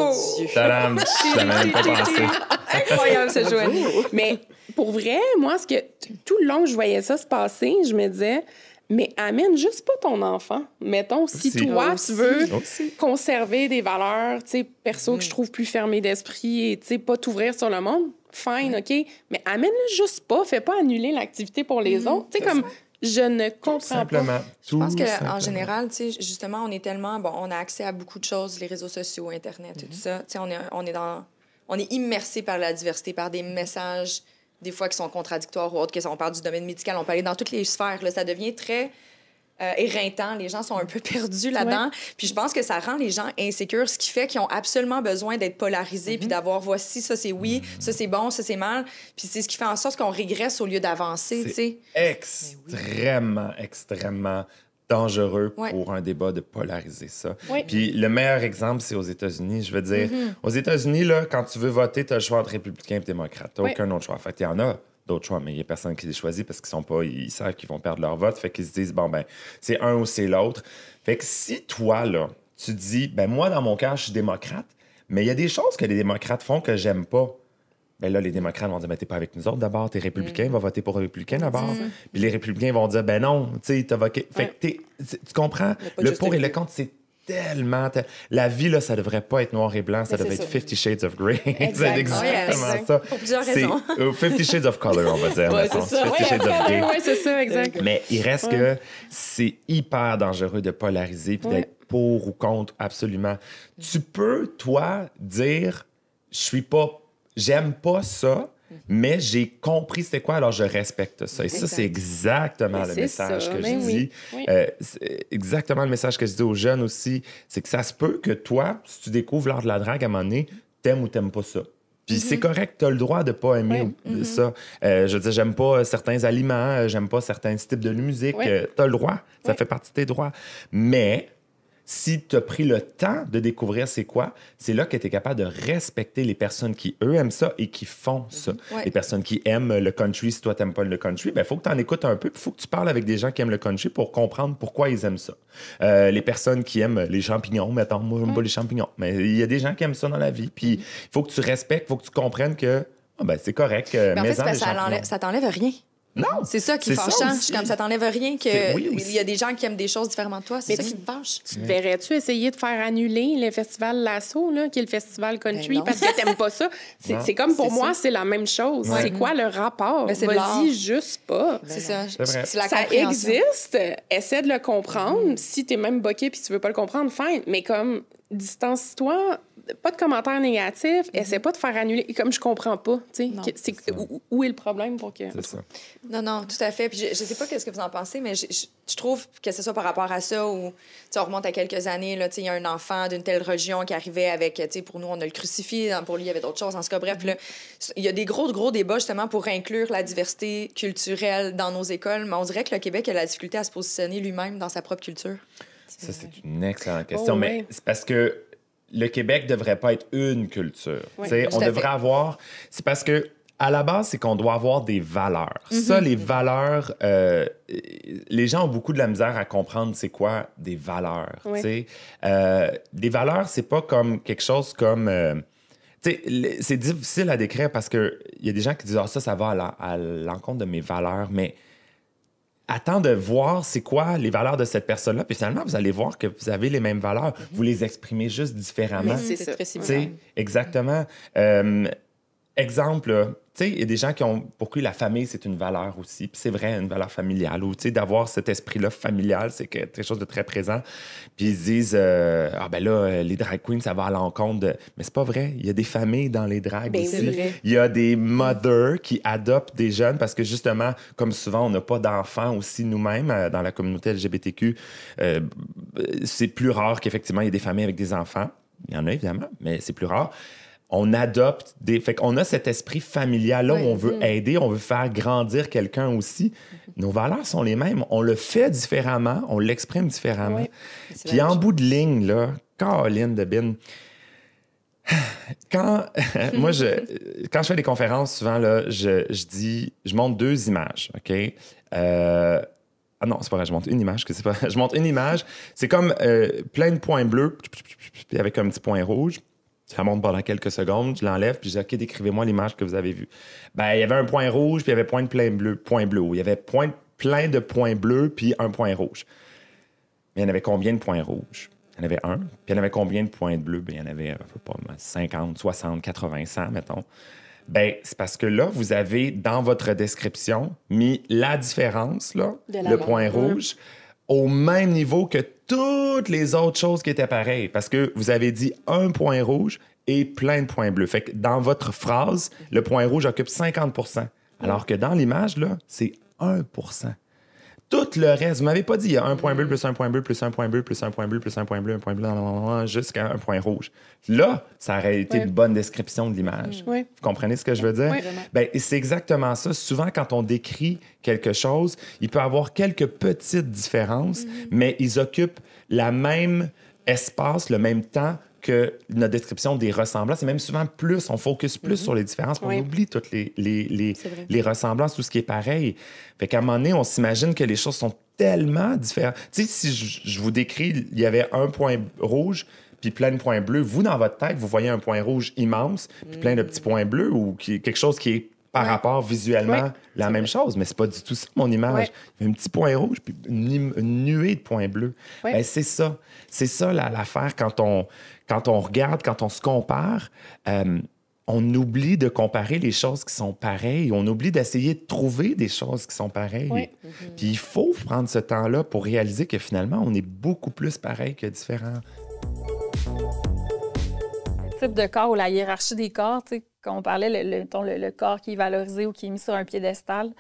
Incroyable ce jeu. Mais pour vrai, moi, ce que tout le long que je voyais ça se passer, je me disais, mais amène juste pas ton enfant. Mettons, si toi, tu veux oh. conserver des valeurs, tu sais, perso que je mm. trouve plus fermées d'esprit et, tu sais, pas t'ouvrir sur le monde, fine, OK? Mais amène-le juste pas. Fais pas annuler l'activité pour les mm. autres. Tu sais, comme... Je ne comprends Tout simplement. pas. je pense qu'en général, justement, on est tellement... Bon, on a accès à beaucoup de choses, les réseaux sociaux, Internet et mm-hmm. tout ça. Tu sais, on est, on est dans... On est immersé par la diversité, par des messages des fois qui sont contradictoires ou autres, que on parle du domaine médical, on peut aller dans toutes les sphères. Là, ça devient très euh, éreintant. Les gens sont un peu perdus là-dedans. Puis je pense que ça rend les gens insécures, ce qui fait qu'ils ont absolument besoin d'être polarisés mm-hmm. puis d'avoir voici, ça c'est oui, ça c'est bon, ça c'est mal. Puis c'est ce qui fait en sorte qu'on régresse au lieu d'avancer. C'est extrêmement, extrêmement dangereux pour un débat de polariser ça. Puis le meilleur exemple, c'est aux États-Unis. Je veux dire, mhm. aux États-Unis, là, quand tu veux voter, tu as le choix entre républicain et démocrate. aucun autre choix. Fait il y en a d'autres choix, mais il n'y a personne qui les choisit parce qu'ils sont pas, ils savent qu'ils vont perdre leur vote. Fait qu'ils se disent, bon, ben, c'est un ou c'est l'autre. Fait que si toi, là, tu dis, ben, moi, dans mon cas, je suis démocrate, mais il y a des choses que les démocrates font que j'aime pas ben là, les démocrates vont dire, mais ben, t'es pas avec nous autres d'abord, t'es républicain, mm. va voter pour républicain d'abord. Mm. Puis les républicains vont dire, ben non, tu sais, t'as voté. Fait que t'es, tu comprends? Le pour et le contre, c'est tellement. La vie, là, ça devrait pas être noir et blanc, ça devrait être 50 Shades of Grey. c'est exactement oh, ça. Pour plusieurs 50 euh, Shades of Color, on va dire. 50 Shades of Grey. c'est ça, exact. Euh, mais il reste que c'est hyper dangereux de polariser puis d'être pour ou contre, absolument. Tu peux, toi, dire, je suis pas j'aime pas ça, mais j'ai compris c'est quoi, alors je respecte ça. Et ça, c'est exactement le message que je ben dis. Euh, exactement le message que je dis aux jeunes aussi, c'est que ça se peut que toi, si tu découvres l'art de la drague à un moment donné, t'aimes ou t'aimes pas ça. Puis c'est mhm. correct, t'as le droit de pas aimer mhm. ça. Euh, je veux dire, j'aime pas certains aliments, j'aime pas certains types de musique. Euh, t'as le droit, ça fait partie de tes droits. Mais si tu as pris le temps de découvrir c'est quoi, c'est là que tu es capable de respecter les personnes qui, eux, aiment ça et qui font mhm. ça. Les personnes qui aiment le country, si toi, tu n'aimes pas le country, il ben, faut que tu en écoutes un peu, il faut que tu parles avec des gens qui aiment le country pour comprendre pourquoi ils aiment ça. Euh, les personnes qui aiment les champignons, mais attends, moi, j'aime pas les champignons, mais il y a des gens qui aiment ça dans la vie, puis il mhm. faut que tu respectes, il faut que tu comprennes que ah, ben, c'est correct. mais euh, ben, en fait, ça ça, t'enlève rien. Non. C'est ça qui est comme ça t'enlève rien que il y a des gens qui aiment des choses différemment de toi. C'est ça qui te fâche. Tu verrais-tu essayer de faire annuler le festival Lasso, là, qui est le festival ben country, parce que t'aimes pas ça? C'est comme pour moi, c'est la même chose. C'est quoi le rapport? Ben, Vas-y juste pas. C'est ça. la Ça existe. Essaie de le comprendre. si mm. Si t'es même boqué puis tu veux pas le comprendre, fine. Mais comme distance-toi, pas de commentaires négatifs, mhm. essaie pas de faire annuler. Comme je comprends pas, tu sais, où, est le problème pour que. C'est ça. Non, non, tout à fait. Puis je, ne sais pas qu'est-ce que vous en pensez, mais je, trouve que ce soit par rapport à ça ou on remonte à quelques années, là, tu sais, il y a un enfant d'une telle région qui arrivait avec, tu sais, pour nous, on a le crucifié, hein, pour lui, il y avait d'autres choses. En ce cas, bref, mhm. il y a des gros, gros débats justement pour inclure la diversité culturelle dans nos écoles, mais on dirait que le Québec a la difficulté à se positionner lui-même dans sa propre culture. Ça, c'est une excellente question. Oh, mais c'est parce que le Québec ne devrait pas être une culture. on devrait avoir. C'est parce que. À la base, c'est qu'on doit avoir des valeurs. Mhm. Ça, les valeurs, euh, les gens ont beaucoup de la misère à comprendre c'est quoi des valeurs. Oui. Euh, des valeurs, c'est pas comme quelque chose comme euh, c'est difficile à décrire parce qu'il y a des gens qui disent Ah, ça, ça va à l'encontre de mes valeurs, mais attends de voir c'est quoi les valeurs de cette personne-là. Puis finalement, vous allez voir que vous avez les mêmes valeurs. Vous les exprimez juste différemment. c'est Exactement. Euh, exemple, tu sais, il y a des gens qui ont, pour qui la famille, c'est une valeur aussi. Puis c'est vrai, une valeur familiale. Ou, tu sais, d'avoir cet esprit-là familial, c'est quelque chose de très présent. Puis ils disent, euh, ah ben là, les drag queens, ça va à l'encontre de. Mais c'est pas vrai. Il y a des familles dans les drags ici. Ben il y a des mothers qui adoptent des jeunes parce que justement, comme souvent, on n'a pas d'enfants aussi nous-mêmes euh, dans la communauté LGBTQ. Euh, c'est plus rare qu'effectivement, il y ait des familles avec des enfants. Il y en a évidemment, mais c'est plus rare on adopte des. Fait qu'on a cet esprit familial-là où on veut mm. aider, on veut faire grandir quelqu'un aussi. Mm-hmm. Nos valeurs sont les mêmes. On le fait différemment, on l'exprime différemment. Puis en bout de ligne, là, Caroline bin quand moi je quand je fais des conférences souvent là, je, dis je montre deux images, ok. Euh, ah non, c'est pas vrai, je montre une image, que c'est pas. je montre une image. C'est comme euh, plein de points bleus, avec un petit point rouge. Ça monte pendant quelques secondes, je l'enlève, puis je dis OK, décrivez-moi l'image que vous avez vue. Ben, il y avait un point rouge, puis il y avait point de plein bleu, point bleu. Il y avait point, plein de points bleus, puis un point rouge. Mais il y en avait combien de points rouges? Il y en avait un. Puis il y en avait combien de points bleus? Ben, il y en avait euh, je sais pas, 50, 60, 80, 100, mettons. Ben, c'est parce que là, vous avez dans votre description mis la différence, là, le point rouge, au même niveau que toutes les autres choses qui étaient pareilles parce que vous avez dit un point rouge et plein de points bleus. Fait que dans votre phrase, le point rouge occupe 50 alors que dans l'image, là, c'est 1 tout le reste. Vous m'avez pas dit, il y a un point bleu, plus un point bleu, plus un point bleu, plus un point bleu, plus un point bleu, un point bleu, jusqu'à un point rouge. Là, ça aurait été une bonne description de l'image. Vous comprenez ce que je veux dire? ben, c'est exactement ça. Souvent, quand on décrit quelque chose, il peut avoir quelques petites différences, mhm. mais ils occupent la même espace, le même temps notre description des ressemblances. Et même souvent plus, on focus plus mhm. sur les différences, on oublie toutes les, les, les, ressemblances, tout ce qui est pareil. Fait qu'à un moment donné, on s'imagine que les choses sont tellement différentes. Tu sais, si je, vous décris, il y avait un point rouge, puis plein de points bleus. Vous, dans votre tête, vous voyez un point rouge immense, puis plein de petits mhm. points bleus ou quelque chose qui est par rapport visuellement la même chose, mais c'est pas du tout ça mon image. Il y a un petit point rouge puis une, nuée de points bleus. Ben, c'est ça, c'est ça l'affaire quand on quand on regarde, quand on se compare. Euh, on oublie de comparer les choses qui sont pareilles, on oublie d'essayer de trouver des choses qui sont pareilles. Mm-hmm. Puis il faut prendre ce temps-là pour réaliser que finalement, on est beaucoup plus pareil que différent. Le type de corps ou la hiérarchie des corps, tu quand on parlait, le, corps qui est valorisé ou qui est mis sur un piédestal,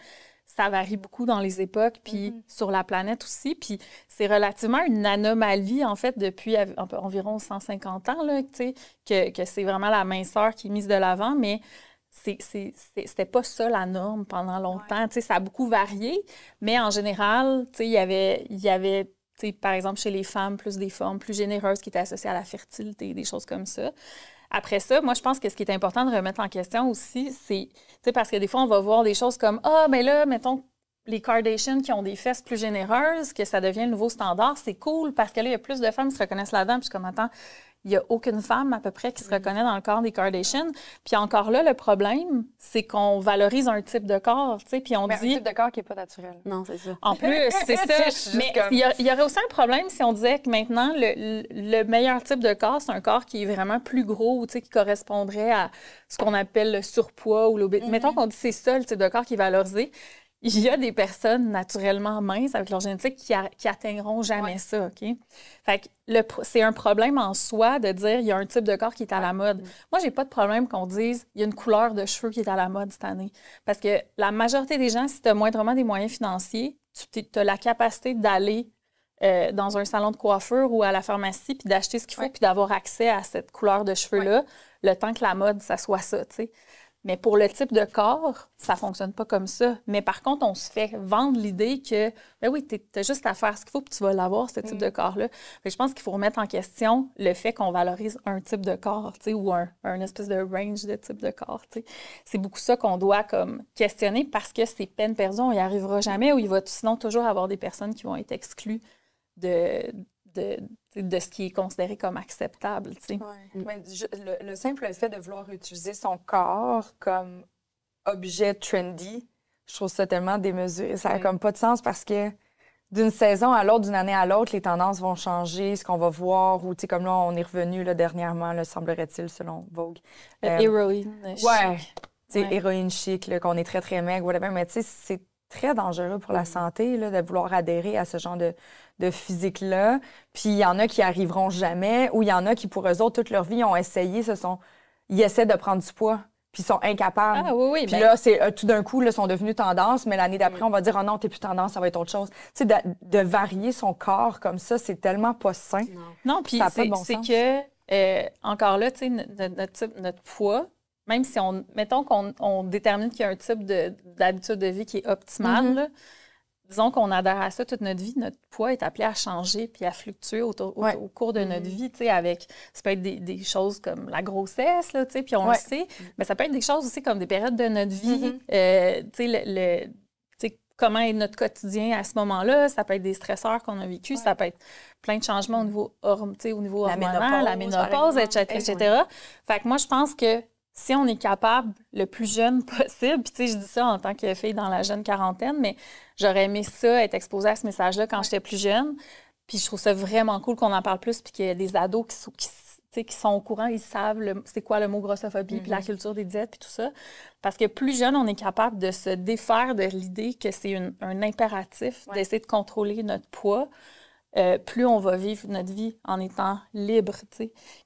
ça varie beaucoup dans les époques, puis mm-hmm. sur la planète aussi. Puis c'est relativement une anomalie, en fait, depuis environ 150 ans, là, que, que c'est vraiment la minceur qui est mise de l'avant, mais c'était pas ça la norme pendant longtemps. Ça a beaucoup varié, mais en général, il y avait, y avait par exemple, chez les femmes, plus des formes plus généreuses qui étaient associées à la fertilité, des choses comme ça. Après ça, moi, je pense que ce qui est important de remettre en question aussi, c'est, parce que des fois, on va voir des choses comme, ah, mais là, mettons, les Kardashians qui ont des fesses plus généreuses, que ça devient le nouveau standard, c'est cool parce que là, il y a plus de femmes qui se reconnaissent là-dedans. Puis comme, attends, il n'y a aucune femme à peu près qui se mm-hmm. reconnaît dans le corps des Kardashians. Puis encore là, le problème, c'est qu'on valorise un type de corps, tu sais, puis on ben, dit... un type de corps qui n'est pas naturel. Non, c'est ça. En plus, c'est ça. mais il y, aurait aussi un problème si on disait que maintenant, le, meilleur type de corps, c'est un corps qui est vraiment plus gros, tu sais, qui correspondrait à ce qu'on appelle le surpoids ou l'obésité. Mm-hmm. Mettons qu'on dit c'est ça le type de corps qui est valorisé il y a des personnes naturellement minces avec leur génétique qui, n'atteigneront atteindront jamais ça, OK? Fait que c'est un problème en soi de dire il y a un type de corps qui est à la mode. Moi, mm. Moi, j'ai pas de problème qu'on dise il y a une couleur de cheveux qui est à la mode cette année. Parce que la majorité des gens, si tu as moindrement des moyens financiers, tu as la capacité d'aller euh, dans un salon de coiffure ou à la pharmacie, puis d'acheter ce qu'il faut, puis d'avoir accès à cette couleur de cheveux-là, le temps que la mode, ça soit ça, tu sais. Mais pour le type de corps, ça ne fonctionne pas comme ça. Mais par contre, on se fait vendre l'idée que, ben oui, tu as juste à faire ce qu'il faut, puis tu vas l'avoir, ce type mm. de corps-là. Je pense qu'il faut remettre en question le fait qu'on valorise un type de corps, ou un, espèce de range de type de corps. C'est beaucoup ça qu'on doit comme questionner parce que c'est peine perdue, on n'y arrivera jamais, ou il va sinon toujours avoir des personnes qui vont être exclues de, de, ce qui est considéré comme acceptable. tu sais. Mais le, simple fait de vouloir utiliser son corps comme objet trendy, je trouve ça tellement démesuré. Ça n'a comme pas de sens parce que d'une saison à l'autre, d'une année à l'autre, les tendances vont changer, ce qu'on va voir, ou comme là, on est revenu là, dernièrement, le semblerait-il, selon Vogue. Euh, héroïne chic. Ouais, héroïne chic, qu'on est très, très maigre, mais tu sais, c'est très dangereux pour la mm. santé là, de vouloir adhérer à ce genre de, physique-là. Puis il y en a qui arriveront jamais, ou il y en a qui, pour eux autres, toute leur vie, ont essayé, se sont... ils essaient de prendre du poids, puis ils sont incapables. Ah oui, oui, puis ben là, c'est euh, tout d'un coup, ils sont devenus tendance, mais l'année d'après, mm. on va dire, oh non, t'es plus tendance, ça va être autre chose. Tu sais, de, varier son corps comme ça, c'est tellement pas sain. Non, puis c'est que, euh, encore là, tu sais, notre poids, même si on, mettons qu'on détermine qu'il y a un type d'habitude de, vie qui est optimale, mm-hmm. disons qu'on adhère à ça toute notre vie, notre poids est appelé à changer puis à fluctuer au, cours de notre mm-hmm. vie, tu avec, ça peut être des, choses comme la grossesse, tu puis on le sait, mais ça peut être des choses aussi comme des périodes de notre vie, mm-hmm. euh, le, comment est notre quotidien à ce moment-là. Ça peut être des stresseurs qu'on a vécu, ça peut être plein de changements au niveau, au niveau hormonal, la ménopause, etc. etc. Fait que moi, je pense que si on est capable le plus jeune possible, puis tu sais, je dis ça en tant que fille dans la jeune quarantaine, mais j'aurais aimé ça, être exposée à ce message-là quand j'étais plus jeune. Puis je trouve ça vraiment cool qu'on en parle plus, puis qu'il y a des ados qui, sont, au courant, ils savent c'est quoi le mot grossophobie, puis la mhm. culture des diètes, puis tout ça. Parce que plus jeune, on est capable de se défaire de l'idée que c'est un impératif d'essayer de contrôler notre poids. Euh, plus on va vivre notre vie en étant libre.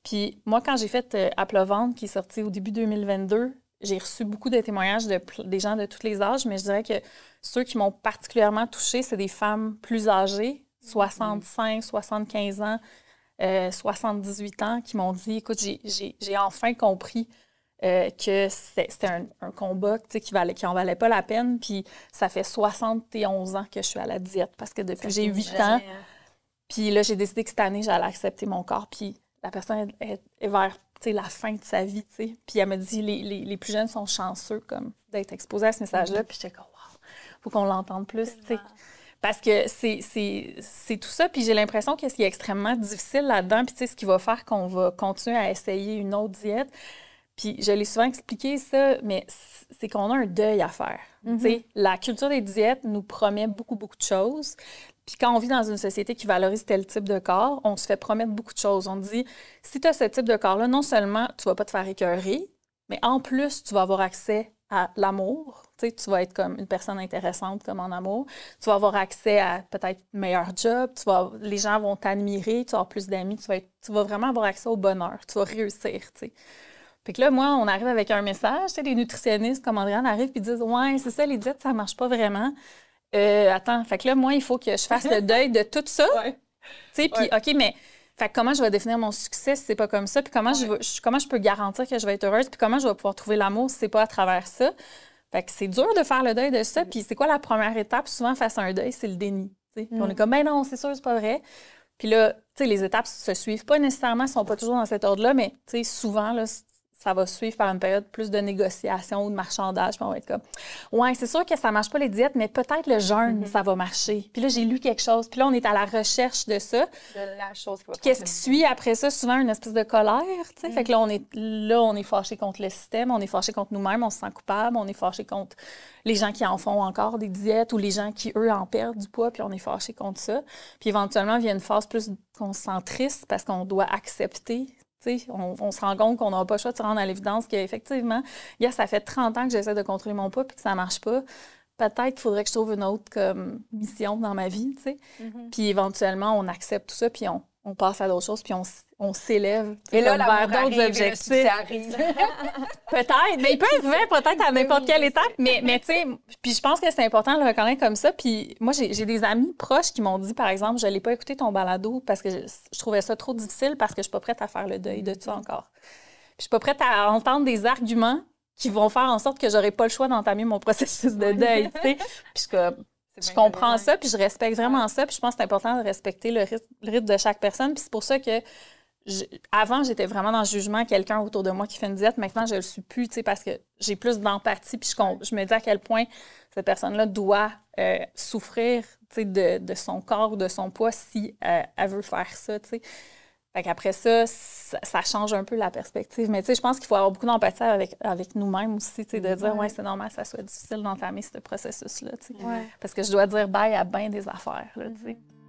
Puis moi, quand j'ai fait À euh, qui est sorti au début 2022, j'ai reçu beaucoup de témoignages de, des gens de tous les âges, mais je dirais que ceux qui m'ont particulièrement touchée, c'est des femmes plus âgées, 65, mm-hmm. 75 ans, 78 euh, ans, qui m'ont dit Écoute, j'ai enfin compris que c'était un, combat qui valait, qui en valait pas la peine. Puis ça fait 71 ans que je suis à la diète parce que depuis j'ai 8 ans, hein. Puis là, j'ai décidé que cette année, j'allais accepter mon corps. Puis la personne est, vers la fin de sa vie. sais. Puis elle m'a dit les, plus jeunes sont chanceux comme d'être exposés à ce message-là. Puis j'étais comme Wow, faut qu'on l'entende plus. Parce que c'est tout ça. Puis j'ai l'impression que ce qui est extrêmement difficile là-dedans, puis tu sais, ce qui va faire qu'on va continuer à essayer une autre diète, puis je l'ai souvent expliqué ça, mais c'est qu'on a un deuil à faire. Mm-hmm. Tu La culture des diètes nous promet beaucoup, beaucoup de choses, puis quand on vit dans une société qui valorise tel type de corps, on se fait promettre beaucoup de choses. On dit, si tu as ce type de corps-là, non seulement tu vas pas te faire écœurer, mais en plus, tu vas avoir accès à l'amour. Tu, sais, tu vas être comme une personne intéressante comme en amour. Tu vas avoir accès à peut-être meilleur job. Tu les gens vont t'admirer. Tu vas avoir plus d'amis. Tu vas, tu vas vraiment avoir accès au bonheur. Tu vas réussir. Tu sais. Puis là, moi, on arrive avec un message. Tu sais, les nutritionnistes, comme Andréane, arrivent et disent Ouais, c'est ça, les diètes, ça marche pas vraiment. Euh, attends, fait que là, moi, il faut que je fasse le deuil de tout ça. Tu sais, puis, OK, mais comment je vais définir mon succès si c'est pas comme ça? Puis comment, je, comment je peux garantir que je vais être heureuse? Puis comment je vais pouvoir trouver l'amour si c'est pas à travers ça? Fait que c'est dur de faire le deuil de ça. Puis c'est quoi la première étape souvent face à un deuil? C'est le déni. on mm. est comme, ben non, c'est sûr, c'est pas vrai. Puis là, tu sais, les étapes se suivent pas nécessairement, sont pas toujours dans cet ordre-là, mais tu sais, souvent, là, ça va suivre par une période plus de négociation ou de marchandage. Oui, ouais, c'est sûr que ça marche pas les diètes, mais peut-être le jeûne, mhm. ça va marcher. Puis là, j'ai lu quelque chose. Puis là, on est à la recherche de ça. De la chose qui va Qu'est-ce qui suit après ça? Souvent, une espèce de colère, Fait que là, mhm. on est, là, on est fâché contre le système, on est fâché contre nous-mêmes, on se sent coupable, on est fâché contre les gens qui en font encore des diètes ou les gens qui, eux, en perdent du poids, puis on est fâché contre ça. Puis éventuellement, vient une phase plus qu'on parce qu'on doit accepter on, se rend compte qu'on n'a pas le choix de se rendre à l'évidence qu'effectivement, ça fait 30 ans que j'essaie de contrôler mon pas et que ça ne marche pas. Peut-être qu'il faudrait que je trouve une autre mission dans ma vie. Mm-hmm. Puis éventuellement, on accepte tout ça puis on, on passe à d'autres choses, puis on, s'élève et là, vers d'autres objectifs. peut-être, mais il peut arriver peut-être à n'importe quelle étape, mais, mais tu sais, puis je pense que c'est important de le reconnaître comme ça. Puis moi, j'ai des amis proches qui m'ont dit, par exemple, je n'allais pas écouter ton balado parce que je, trouvais ça trop difficile parce que je suis pas prête à faire le deuil de ça encore. Puis je suis pas prête à entendre des arguments qui vont faire en sorte que j'aurai pas le choix d'entamer mon processus de deuil, tu sais. je je comprends ça, puis je respecte vraiment ça, puis je pense que c'est important de respecter le rythme, de chaque personne. Puis c'est pour ça que avant, j'étais vraiment dans le jugement, quelqu'un autour de moi qui fait une diète. Maintenant, je le suis plus, tu sais, parce que j'ai plus d'empathie, puis je, je, me dis à quel point cette personne-là doit euh, souffrir, tu sais, de, de, son corps, ou de son poids si euh, elle veut faire ça, tu sais. Fait qu'après ça, ça, change un peu la perspective. Mais tu sais, je pense qu'il faut avoir beaucoup d'empathie avec, avec nous-mêmes aussi, tu sais, de dire, ouais, c'est normal, ça soit difficile d'entamer ce processus-là, tu sais. Parce que je dois dire bye à bien des affaires, là, tu